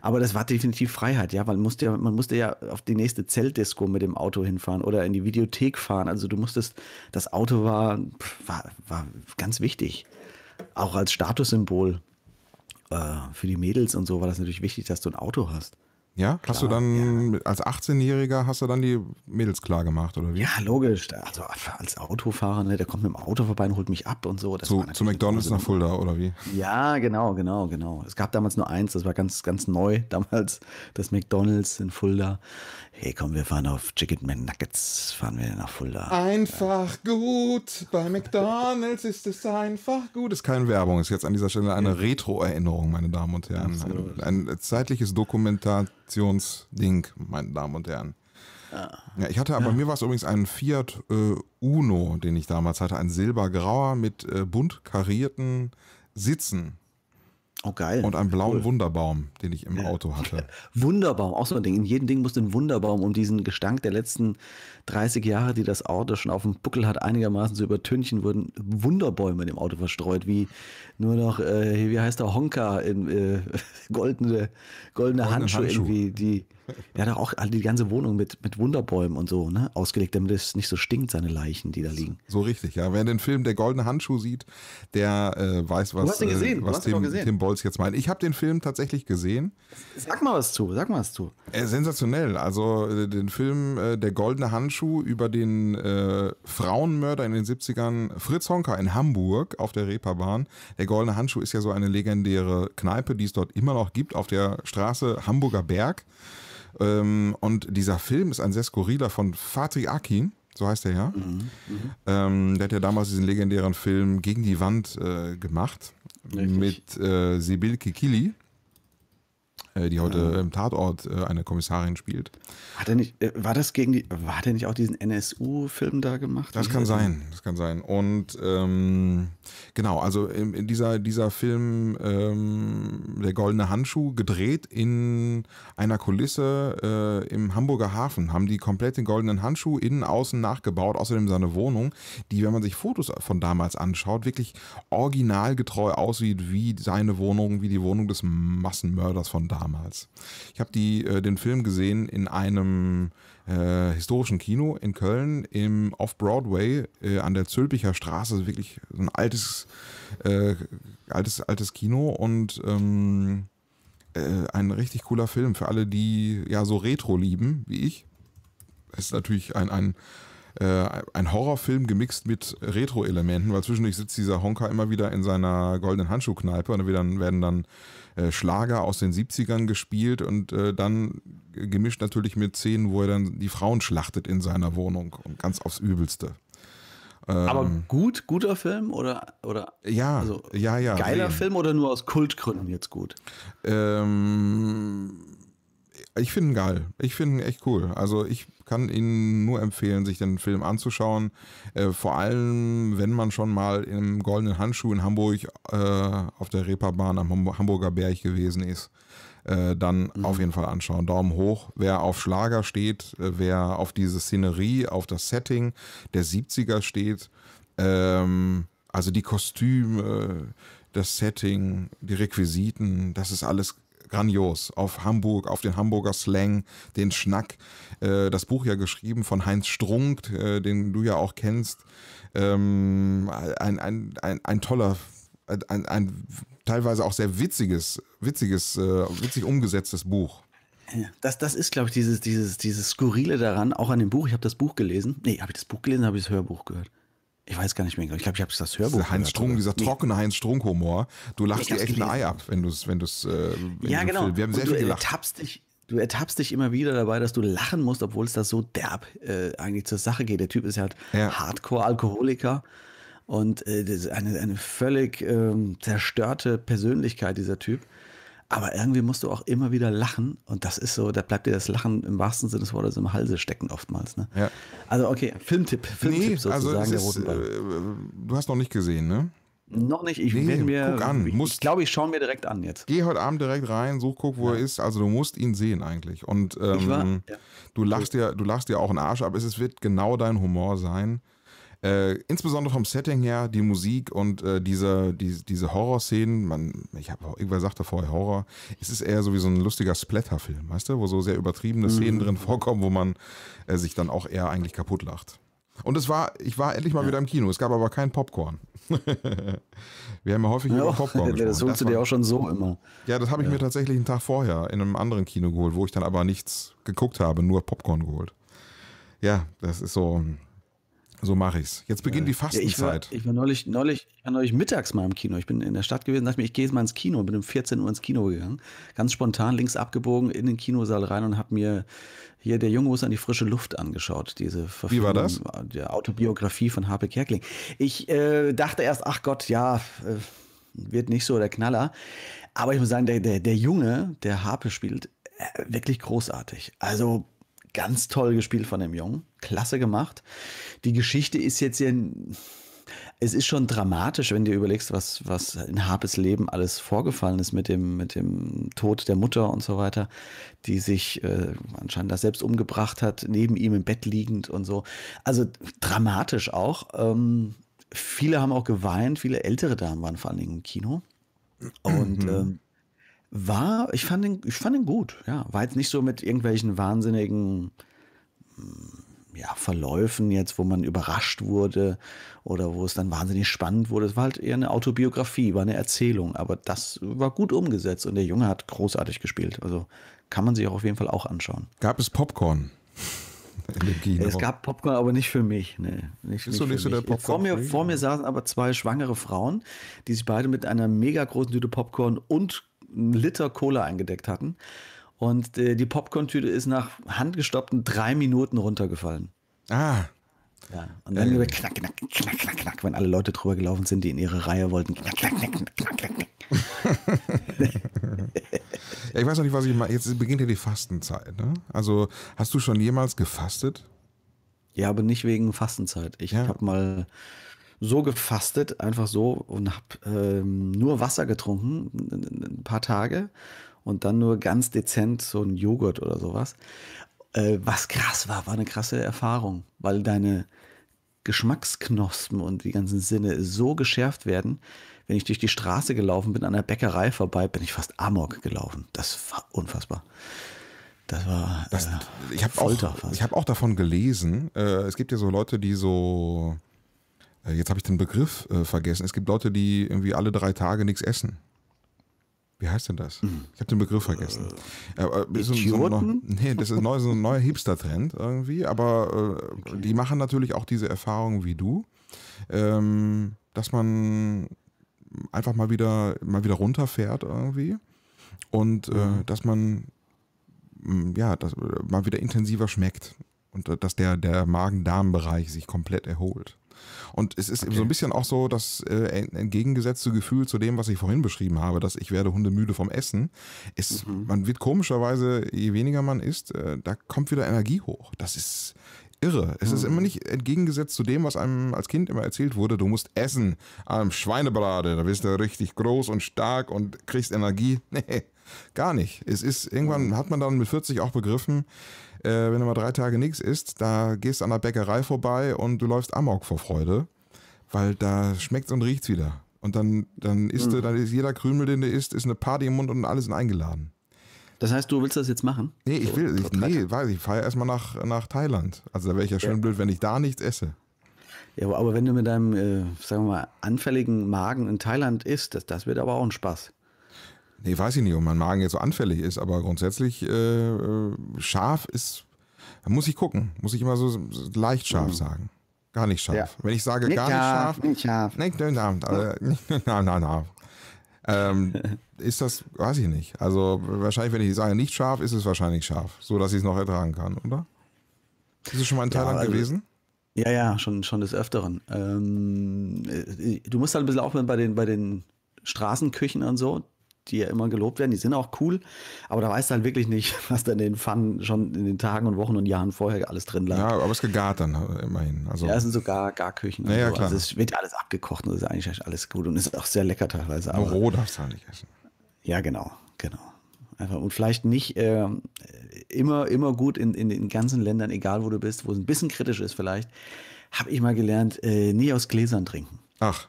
Aber das war definitiv Freiheit, ja, man musste ja, man musste ja auf die nächste Zeltdisco mit dem Auto hinfahren oder in die Videothek fahren. Also du musstest, das Auto war, war, war ganz wichtig. Auch als Statussymbol äh, für die Mädels und so war das natürlich wichtig, dass du ein Auto hast. Ja, hast du dann ja. als 18-Jähriger hast du dann die Mädels klar gemacht oder wie? Ja, logisch. Also als Autofahrer, ne, der kommt mit dem Auto vorbei und holt mich ab und so. Das zu, zu McDonalds nach Fulda oder wie? Ja, genau, genau, genau. Es gab damals nur eins, das war ganz, ganz neu damals, das McDonalds in Fulda. Hey, komm, wir fahren auf Chicken McNuggets, fahren wir nach Fulda. Einfach ja. gut, bei McDonalds ist es einfach gut. Ist keine Werbung, ist jetzt an dieser Stelle eine Retro-Erinnerung, meine Damen und Herren. Ein, ein, zeitliches Dokumentationsding, meine Damen und Herren. Ah. ja ich hatte aber, ja. mir war es übrigens ein Fiat äh, Uno, den ich damals hatte, ein silbergrauer mit äh, bunt karierten Sitzen. Oh, geil. Und einen blauen cool. Wunderbaum, den ich im ja. Auto hatte. [LAUGHS] Wunderbaum, auch so ein Ding. In jedem Ding muss ein Wunderbaum, um diesen Gestank der letzten 30 Jahre, die das Auto schon auf dem Buckel hat, einigermaßen zu übertünchen, wurden Wunderbäume in dem Auto verstreut, wie nur noch, äh, wie heißt der Honka, in, äh, [LAUGHS] goldene, goldene Goldenen Handschuhe Handschuh. irgendwie, die der hat auch die ganze Wohnung mit, mit Wunderbäumen und so ne? ausgelegt, damit es nicht so stinkt, seine Leichen, die da liegen. So richtig, ja. Wer den Film Der goldene Handschuh sieht, der äh, weiß, was, äh, du hast den gesehen. was Tim, Tim Bolz jetzt meint. Ich habe den Film tatsächlich gesehen. Sag mal was zu, sag mal was zu. Äh, sensationell. Also äh, den Film äh, Der goldene Handschuh über den Frauenmörder in den 70ern, Fritz Honka in Hamburg auf der Reeperbahn. Der goldene Handschuh ist ja so eine legendäre Kneipe, die es dort immer noch gibt, auf der Straße Hamburger Berg. Ähm, und dieser Film ist ein sehr skurriler von Fatih Akin. So heißt er ja. Mhm. Mhm. Ähm, der hat ja damals diesen legendären Film Gegen die Wand äh, gemacht Richtig. mit äh, Sibyl Kikili. Äh, die heute ja. im Tatort äh, eine Kommissarin spielt. Hat er nicht, äh, war das gegen die, war der nicht auch diesen NSU-Film da gemacht? Das kann sein, das kann sein. Und ähm, genau, also in, in dieser, dieser Film ähm, Der goldene Handschuh, gedreht in einer Kulisse äh, im Hamburger Hafen, haben die komplett den goldenen Handschuh innen, außen nachgebaut, außerdem seine Wohnung, die, wenn man sich Fotos von damals anschaut, wirklich originalgetreu aussieht wie seine Wohnung, wie die Wohnung des Massenmörders von damals damals. Ich habe äh, den Film gesehen in einem äh, historischen Kino in Köln im Off-Broadway äh, an der Zülpicher Straße. Wirklich so ein altes, äh, altes, altes Kino und ähm, äh, ein richtig cooler Film für alle, die ja so Retro lieben, wie ich. ist natürlich ein, ein äh, ein Horrorfilm gemixt mit Retro-Elementen, weil zwischendurch sitzt dieser Honka immer wieder in seiner goldenen Handschuhkneipe und dann werden dann äh, Schlager aus den 70ern gespielt und äh, dann gemischt natürlich mit Szenen, wo er dann die Frauen schlachtet in seiner Wohnung und ganz aufs Übelste. Aber ähm, gut, guter Film oder oder ja, also, ja, ja, geiler sehen. Film oder nur aus Kultgründen jetzt gut? Ähm, ich finde ihn geil. Ich finde ihn echt cool. Also ich kann Ihnen nur empfehlen, sich den Film anzuschauen. Äh, vor allem, wenn man schon mal im goldenen Handschuh in Hamburg äh, auf der Reeperbahn am Hamburger Berg gewesen ist, äh, dann mhm. auf jeden Fall anschauen. Daumen hoch. Wer auf Schlager steht, äh, wer auf diese Szenerie, auf das Setting der 70er steht, ähm, also die Kostüme, das Setting, die Requisiten, das ist alles grandios auf Hamburg, auf den Hamburger Slang, den Schnack. Äh, das Buch ja geschrieben von Heinz Strunk, äh, den du ja auch kennst. Ähm, ein, ein, ein, ein toller, ein, ein teilweise auch sehr witziges, witziges, äh, witzig umgesetztes Buch. Das, das ist, glaube ich, dieses, dieses, dieses Skurrile daran, auch an dem Buch. Ich habe das Buch gelesen. Nee, habe ich das Buch gelesen, habe ich das Hörbuch gehört. Ich weiß gar nicht mehr. Genau. Ich glaube, ich habe das Hörbuch. Diese Heinz Strunk, dieser trockene nee. Heinz Strunk Humor. Du lachst dir echt gelesen. ein Ei ab, wenn äh, du es, wenn du es. Äh, ja, genau. Wir haben sehr Und viel gelacht. Ertappst dich, du ertappst dich immer wieder dabei, dass du lachen musst, obwohl es da so derb äh, eigentlich zur Sache geht. Der Typ ist halt ja. Hardcore-Alkoholiker. Und äh, eine, eine völlig ähm, zerstörte Persönlichkeit, dieser Typ. Aber irgendwie musst du auch immer wieder lachen. Und das ist so, da bleibt dir das Lachen im wahrsten Sinne des Wortes im Halse stecken oftmals. Ne? Ja. Also okay, Filmtipp, Filmtipp nee, also sozusagen also der Roten Ball. Äh, du hast noch nicht gesehen, ne? Noch nicht. Ich nee, werde mir. Guck an. Ich glaube, ich, glaub, ich schaue mir direkt an jetzt. Geh heute Abend direkt rein, such, guck, wo ja. er ist. Also du musst ihn sehen eigentlich. Und ähm, war, ja. du lachst dir, du lachst dir auch einen Arsch ab. Es wird genau dein Humor sein. Äh, insbesondere vom Setting her, die Musik und äh, diese, die, diese horror man, ich habe irgendwer sagte vorher Horror, es ist eher so wie so ein lustiger Splatter-Film, weißt du, wo so sehr übertriebene Szenen mhm. drin vorkommen, wo man äh, sich dann auch eher eigentlich kaputt lacht. Und es war, ich war endlich mal ja. wieder im Kino. Es gab aber kein Popcorn. [LAUGHS] Wir haben ja häufig ja, über Popcorn [LAUGHS] gesprochen. Das holst du dir auch schon so immer. Ja, das habe ich ja. mir tatsächlich einen Tag vorher in einem anderen Kino geholt, wo ich dann aber nichts geguckt habe, nur Popcorn geholt. Ja, das ist so. Hm, so mache ich's. Jetzt beginnt die Fastenzeit. Ja, ich, war, ich, war, neulich, neulich, ich war neulich mittags mal im Kino. Ich bin in der Stadt gewesen, dachte mir, ich gehe jetzt mal ins Kino. Bin um 14 Uhr ins Kino gegangen. Ganz spontan links abgebogen in den Kinosaal rein und habe mir hier der Junge muss an die frische Luft angeschaut. Diese Wie war das? Der Autobiografie von H.P. Kerkling. Ich äh, dachte erst, ach Gott, ja, äh, wird nicht so der Knaller. Aber ich muss sagen, der, der, der Junge, der Harpe spielt, äh, wirklich großartig. Also Ganz toll gespielt von dem Jungen. Klasse gemacht. Die Geschichte ist jetzt ja. Es ist schon dramatisch, wenn du überlegst, was, was in Harpes Leben alles vorgefallen ist mit dem, mit dem Tod der Mutter und so weiter, die sich äh, anscheinend das selbst umgebracht hat, neben ihm im Bett liegend und so. Also dramatisch auch. Ähm, viele haben auch geweint, viele ältere Damen waren vor allen Dingen im Kino. Und mhm. ähm, war, ich fand ihn, ich fand ihn gut, ja. War jetzt nicht so mit irgendwelchen wahnsinnigen mm, ja, Verläufen jetzt, wo man überrascht wurde oder wo es dann wahnsinnig spannend wurde. Es war halt eher eine Autobiografie, war eine Erzählung, aber das war gut umgesetzt und der Junge hat großartig gespielt. Also kann man sich auch auf jeden Fall auch anschauen. Gab es Popcorn? [LAUGHS] es gab Popcorn, aber nicht für mich. Nee, nicht, Bist nicht du nicht so der popcorn vor mir, vor mir saßen aber zwei schwangere Frauen, die sich beide mit einer mega großen Tüte Popcorn und einen Liter Cola eingedeckt hatten. Und äh, die Popcorn-Tüte ist nach handgestoppten drei Minuten runtergefallen. Ah. Ja, und dann äh. knack, knack, knack, knack, knack, wenn alle Leute drüber gelaufen sind, die in ihre Reihe wollten. Knack, knack, knack, knack, knack. [LAUGHS] ja, ich weiß noch nicht, was ich meine. Jetzt beginnt ja die Fastenzeit. Ne? Also hast du schon jemals gefastet? Ja, aber nicht wegen Fastenzeit. Ich ja. habe mal so gefastet, einfach so und habe ähm, nur Wasser getrunken, ein paar Tage und dann nur ganz dezent so ein Joghurt oder sowas. Äh, was krass war, war eine krasse Erfahrung, weil deine Geschmacksknospen und die ganzen Sinne so geschärft werden. Wenn ich durch die Straße gelaufen bin, an der Bäckerei vorbei, bin ich fast amok gelaufen. Das war unfassbar. Das war das, äh, ich Folter auch, fast. Ich habe auch davon gelesen, äh, es gibt ja so Leute, die so äh, jetzt habe ich den Begriff äh, vergessen. Es gibt Leute, die irgendwie alle drei Tage nichts essen. Wie heißt denn das? Hm. Ich habe den Begriff vergessen. Äh, äh, äh so, so nee, das ist neu, so ein neuer Hipster-Trend irgendwie, aber äh, okay. die machen natürlich auch diese Erfahrung wie du, ähm, dass man einfach mal wieder, mal wieder runterfährt irgendwie und äh, mhm. dass man mm, ja, dass, mal wieder intensiver schmeckt und dass der, der Magen-Darm-Bereich sich komplett erholt. Und es ist okay. so ein bisschen auch so das äh, entgegengesetzte Gefühl zu dem, was ich vorhin beschrieben habe, dass ich werde hundemüde vom Essen. Ist, mhm. Man wird komischerweise, je weniger man isst, äh, da kommt wieder Energie hoch. Das ist irre. Es ist mhm. immer nicht entgegengesetzt zu dem, was einem als Kind immer erzählt wurde. Du musst essen am Schweinebrade, da bist du richtig groß und stark und kriegst Energie. [LAUGHS] Nee, gar nicht. Es ist, irgendwann mhm. hat man dann mit 40 auch begriffen, äh, wenn du mal drei Tage nichts isst, da gehst du an der Bäckerei vorbei und du läufst Amok vor Freude, weil da schmeckt's und riecht's wieder. Und dann, dann isst mhm. du, hm. dann ist jeder Krümel, den du isst, ist eine Party im Mund und alle sind eingeladen. Das heißt, du willst das jetzt machen? Nee, ich will, ich, nee, weiß ich fahre erstmal nach, nach Thailand. Also da wäre ich ja schön ja. blöd, wenn ich da nichts esse. Ja, aber wenn du mit deinem, äh, sagen wir mal, anfälligen Magen in Thailand isst, das, das wird aber auch ein Spaß nee, weiß ich nicht, ob mein Magen jetzt so anfällig ist, aber grundsätzlich äh, äh scharf ist, da muss ich gucken, muss ich immer so leicht scharf mhm. sagen. Gar nicht scharf. Ja. Wenn ich sage nicht gar scharf, nicht scharf, nicht scharf, nicht scharf, [LAUGHS] nicht scharf, nicht ähm, [LAUGHS] ist das, weiß ich nicht. Also wahrscheinlich, wenn ich sage nicht scharf, ist es wahrscheinlich scharf, so dass ich es noch ertragen kann, oder? Ist es schon mal in Thailand ja, also, gewesen? Ja, ja, schon, schon des Öfteren. Ähm, äh, du musst halt ein bisschen aufpassen bei den, bei den Straßenküchen und so die ja immer gelobt werden, die sind auch cool, aber da weißt du halt wirklich nicht, [LAUGHS] was da in den Pfannen schon in den Tagen und Wochen und Jahren vorher alles drin lag. Ja, aber es gegart dann äh, immerhin. Also, ja, es sind sogar Garküchen. Ja, ja, klar. Also es wird alles abgekocht und es ist eigentlich alles gut und ist auch sehr lecker teilweise. Aber roh darfst du halt nicht essen. Ja, genau, genau. Einfach und vielleicht nicht äh, immer, immer gut in, in den ganzen Ländern, egal wo du bist, wo es ein bisschen kritisch ist vielleicht, habe ich mal gelernt, äh, nie aus Gläsern trinken. Ach.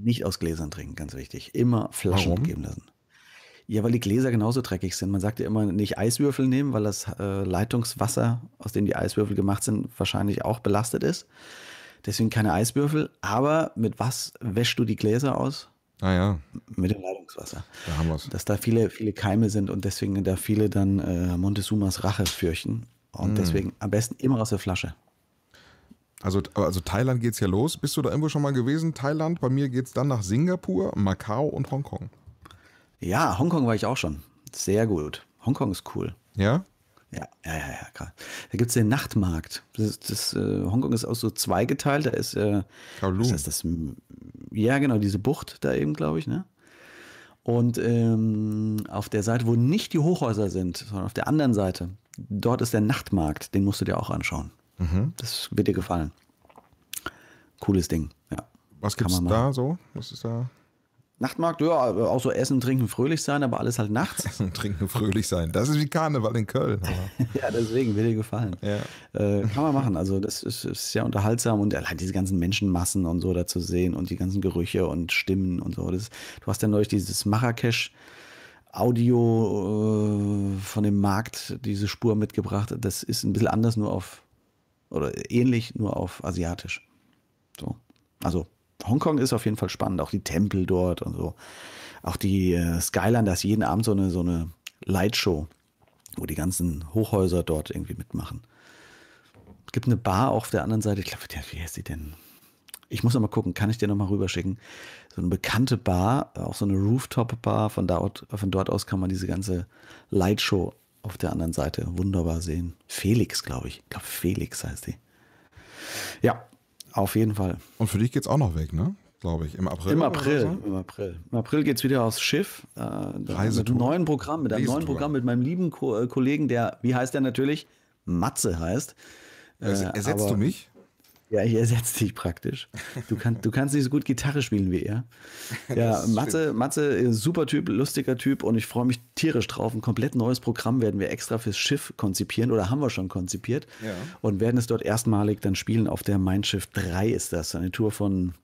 Nicht aus Gläsern trinken, ganz wichtig. Immer Flaschen Warum? geben lassen. Ja, weil die Gläser genauso dreckig sind. Man sagt ja immer, nicht Eiswürfel nehmen, weil das äh, Leitungswasser, aus dem die Eiswürfel gemacht sind, wahrscheinlich auch belastet ist. Deswegen keine Eiswürfel. Aber mit was wäschst du die Gläser aus? Ah ja. Mit dem Leitungswasser. Da haben wir's. Dass da viele, viele Keime sind und deswegen da viele dann äh, Montezumas Rache fürchten. Und mm. deswegen am besten immer aus der Flasche. Also, also Thailand es ja los. Bist du da irgendwo schon mal gewesen? Thailand, bei mir geht es dann nach Singapur, Macau und Hongkong. Ja, Hongkong war ich auch schon. Sehr gut. Hongkong ist cool. Ja? Ja, ja, ja, ja klar. Da gibt es den Nachtmarkt. Das, das, äh, Hongkong ist auch so zweigeteilt. Da ist, äh, was heißt das? Ja, genau, diese Bucht da eben, glaube ich, ne? Und ähm, auf der Seite, wo nicht die Hochhäuser sind, sondern auf der anderen Seite, dort ist der Nachtmarkt. Den musst du dir auch anschauen. Mhm. Das wird dir gefallen. Cooles Ding, ja. Was es da so? Was ist da? Nachtmarkt, ja, äh, auch so essen, trinken, fröhlich sein, aber alles halt nachts. [LAUGHS] Essen, trinken, fröhlich sein. Das ist wie Karneval in Köln. [LAUGHS] ja, deswegen, will dir gefallen. Ja. Äh, kann man machen. Also, das ist, ist sehr unterhaltsam und allein diese ganzen Menschenmassen und so da zu sehen und die ganzen Gerüche und Stimmen und so. Das, du hast ja neulich dieses Marrakesch. Audio äh, von dem Markt diese Spur mitgebracht. Das ist ein bisschen anders, nur auf oder ähnlich, nur auf asiatisch. So. Also Hongkong ist auf jeden Fall spannend, auch die Tempel dort und so. Auch die äh, Skyline, da ist jeden Abend so eine, so eine Lightshow, wo die ganzen Hochhäuser dort irgendwie mitmachen. Gibt eine Bar auf der anderen Seite, ich glaube, wie heißt die denn? Ich muss nochmal gucken, kann ich dir nochmal rüberschicken? So eine bekannte Bar, auch so eine Rooftop-Bar, von, dort, von dort aus kann man diese ganze Lightshow auf der anderen Seite wunderbar sehen. Felix, glaube ich. Ich glaube, Felix heißt die. Ja, auf jeden Fall. Und für dich geht es auch noch weg, ne? Glaube ich. Im April. Im April. So? Im April. Im April geht's wieder aufs Schiff. Äh, Reisetour. Mit einem neuen Programm, mit einem neuen Programm mit meinem lieben Ko äh, Kollegen, der, wie heißt der natürlich? Matze heißt. Äh, ersetzt aber, du mich? Ja, ich ersetze dich praktisch. Du, kann, du kannst nicht so gut Gitarre spielen wie er. [LAUGHS] Ja, Matze, Matze, äh, super Typ, lustiger Typ und ich freue mich tierisch drauf. Ein komplett neues Programm werden wir extra fürs Schiff konzipieren oder haben wir schon konzipiert ja. und werden es dort erstmalig dann spielen auf der Mein Schiff 3 ist das. Eine Tour von,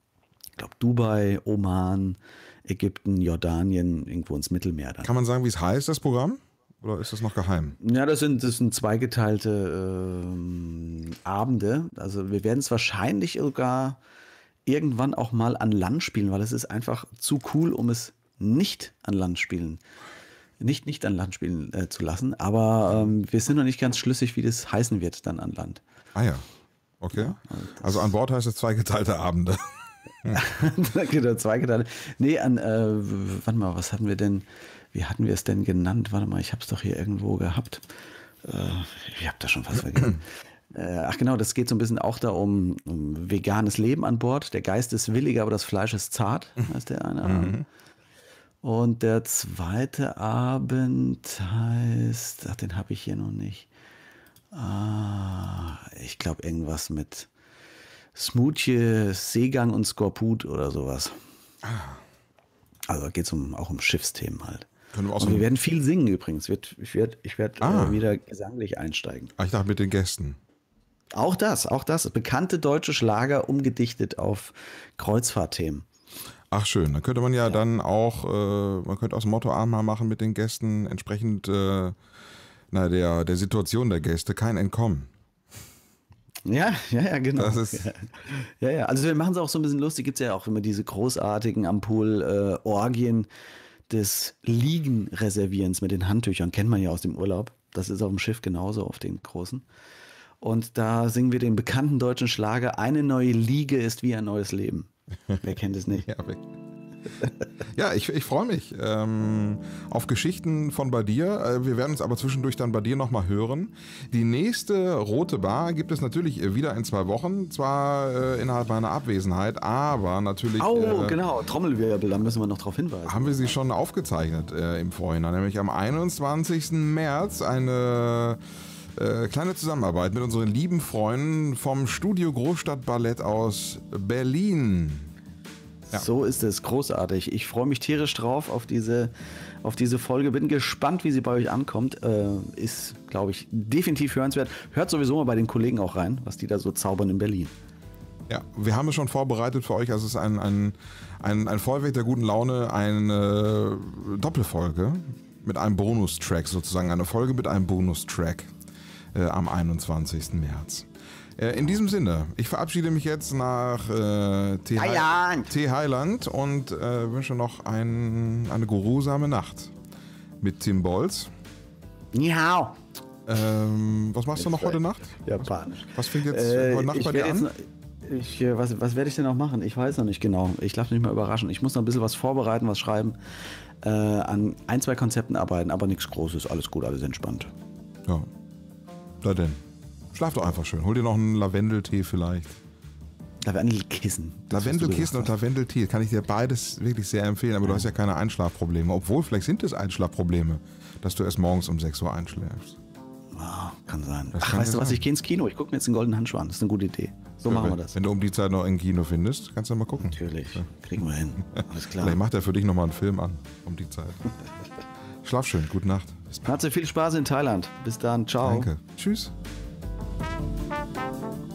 ich glaube, Dubai, Oman, Ägypten, Jordanien, irgendwo ins Mittelmeer dann. Kann man sagen, wie es heißt, das Programm? Oder ist das noch geheim? Ja, das sind, das sind zweigeteilte äh, Abende. Also wir werden es wahrscheinlich sogar irgendwann auch mal an Land spielen, weil es ist einfach zu cool, um es nicht an Land spielen. Nicht, nicht an Land spielen äh, zu lassen. Aber ähm, wir sind noch nicht ganz schlüssig, wie das heißen wird dann an Land. Ah ja. Okay. Ja, also, also an Bord heißt es zweigeteilte Abende. [LAUGHS] genau, zweigeteilte. Nee, an, äh, warte mal, was hatten wir denn? wie hatten wir es denn genannt? Warte mal, ich habe es doch hier irgendwo gehabt. Äh, ich habe da schon was vergessen. Äh, ach genau, das geht so ein bisschen auch da um, veganes Leben an Bord. Der Geist ist willig, aber das Fleisch ist zart, mhm. heißt der eine Abend. Mhm. Und der zweite Abend heißt, ach, den habe ich hier noch nicht. Ah, ich glaube irgendwas mit Smoothie, Seegang und Skorput oder sowas. Ah. Also geht es um, auch um Schiffsthemen halt. Können wir, auch so wir werden viel singen übrigens. Ich werde ich werd, äh, ah. äh, wieder gesanglich einsteigen. Ah, ich dachte mit den Gästen. Auch das, auch das. Bekannte deutsche Schlager umgedichtet auf Kreuzfahrtthemen. Ach schön, dann könnte man ja, ja. dann auch, äh, man könnte aus dem Motto einmal machen mit den Gästen, entsprechend äh, na, der, der Situation der Gäste, kein Entkommen. Ja, ja, ja, genau. Ja. ja. ja, Also wir machen es auch so ein bisschen lustig. Gibt es ja auch immer diese großartigen Ampul-Orgien, äh, des Liegenreservierens mit den Handtüchern, kennt man ja aus dem Urlaub. Das ist auf dem Schiff genauso, auf den großen. Und da singen wir den bekannten deutschen Schlager, eine neue Liege ist wie ein neues Leben. [LAUGHS] Wer kennt es nicht? ja, wirklich ja, ich, ich freue mich ähm, auf Geschichten von bei dir. Äh, wir werden uns aber zwischendurch dann bei dir nochmal hören. Die nächste Rote Bar gibt es natürlich äh, wieder in zwei Wochen, zwar äh, innerhalb meiner Abwesenheit, aber natürlich... Oh, äh, genau, Trommelwirbel, da müssen wir noch drauf hinweisen. Haben wir sie schon aufgezeichnet äh, im Vorhinein, nämlich am 21. März eine... Äh, kleine Zusammenarbeit mit unseren lieben Freunden vom Studio Großstadt Ballett aus Berlin. So ist es, großartig. Ich freue mich tierisch drauf auf diese, auf diese Folge. Bin gespannt, wie sie bei euch ankommt. Äh, ist, glaube ich, definitiv hörenswert. Hört sowieso mal bei den Kollegen auch rein, was die da so zaubern in Berlin. Ja, wir haben es schon vorbereitet für euch. Also es ist ein, ein, ein, ein Vollweg der guten Laune, eine Doppelfolge mit einem Bonustrack sozusagen. Eine Folge mit einem Bonustrack äh, am 21. März. Äh, in diesem Sinne, ich verabschiede mich jetzt nach äh, T-Highland und äh, wünsche noch ein, eine geruhsame Nacht mit Tim Bolz. Ni hao. Ähm, was machst du noch heute Nacht? Japanisch. Was, was fängt jetzt äh, heute Nacht bei dir an? ich, äh, was, was werde ich denn noch machen? Ich weiß noch nicht genau. Ich lasse mich mal überraschen. Ich muss noch ein bisschen was vorbereiten, was schreiben, an ein, zwei Konzepten arbeiten, aber nichts Großes. Alles gut, alles entspannt. Ja. Da denn. Schlaf doch einfach schön. Hol dir noch einen Lavendeltee vielleicht. Lavendelkissen. Lavendelkissen und ne? Lavendeltee. Kann ich dir beides wirklich sehr empfehlen, aber ja. du hast ja keine Einschlafprobleme. Obwohl, vielleicht sind es Einschlafprobleme, dass du erst morgens um 6 Uhr einschläfst. Oh, kann sein. Das Ach, kann weißt du was, ich gehe ins Kino, ich gucke mir jetzt einen goldenen Handschuh an. Das ist eine gute Idee. So ja, machen wir das. Wenn du um die Zeit noch ein Kino findest, kannst du mal gucken. Natürlich, kriegen wir hin. Alles klar. Vielleicht macht er für dich nochmal einen Film an, um die Zeit. [LAUGHS] Schlaf schön, gute Nacht. Bis bald. Hat sehr viel Spaß in Thailand. Bis dann, ciao. Danke. Tschüss. Thank you.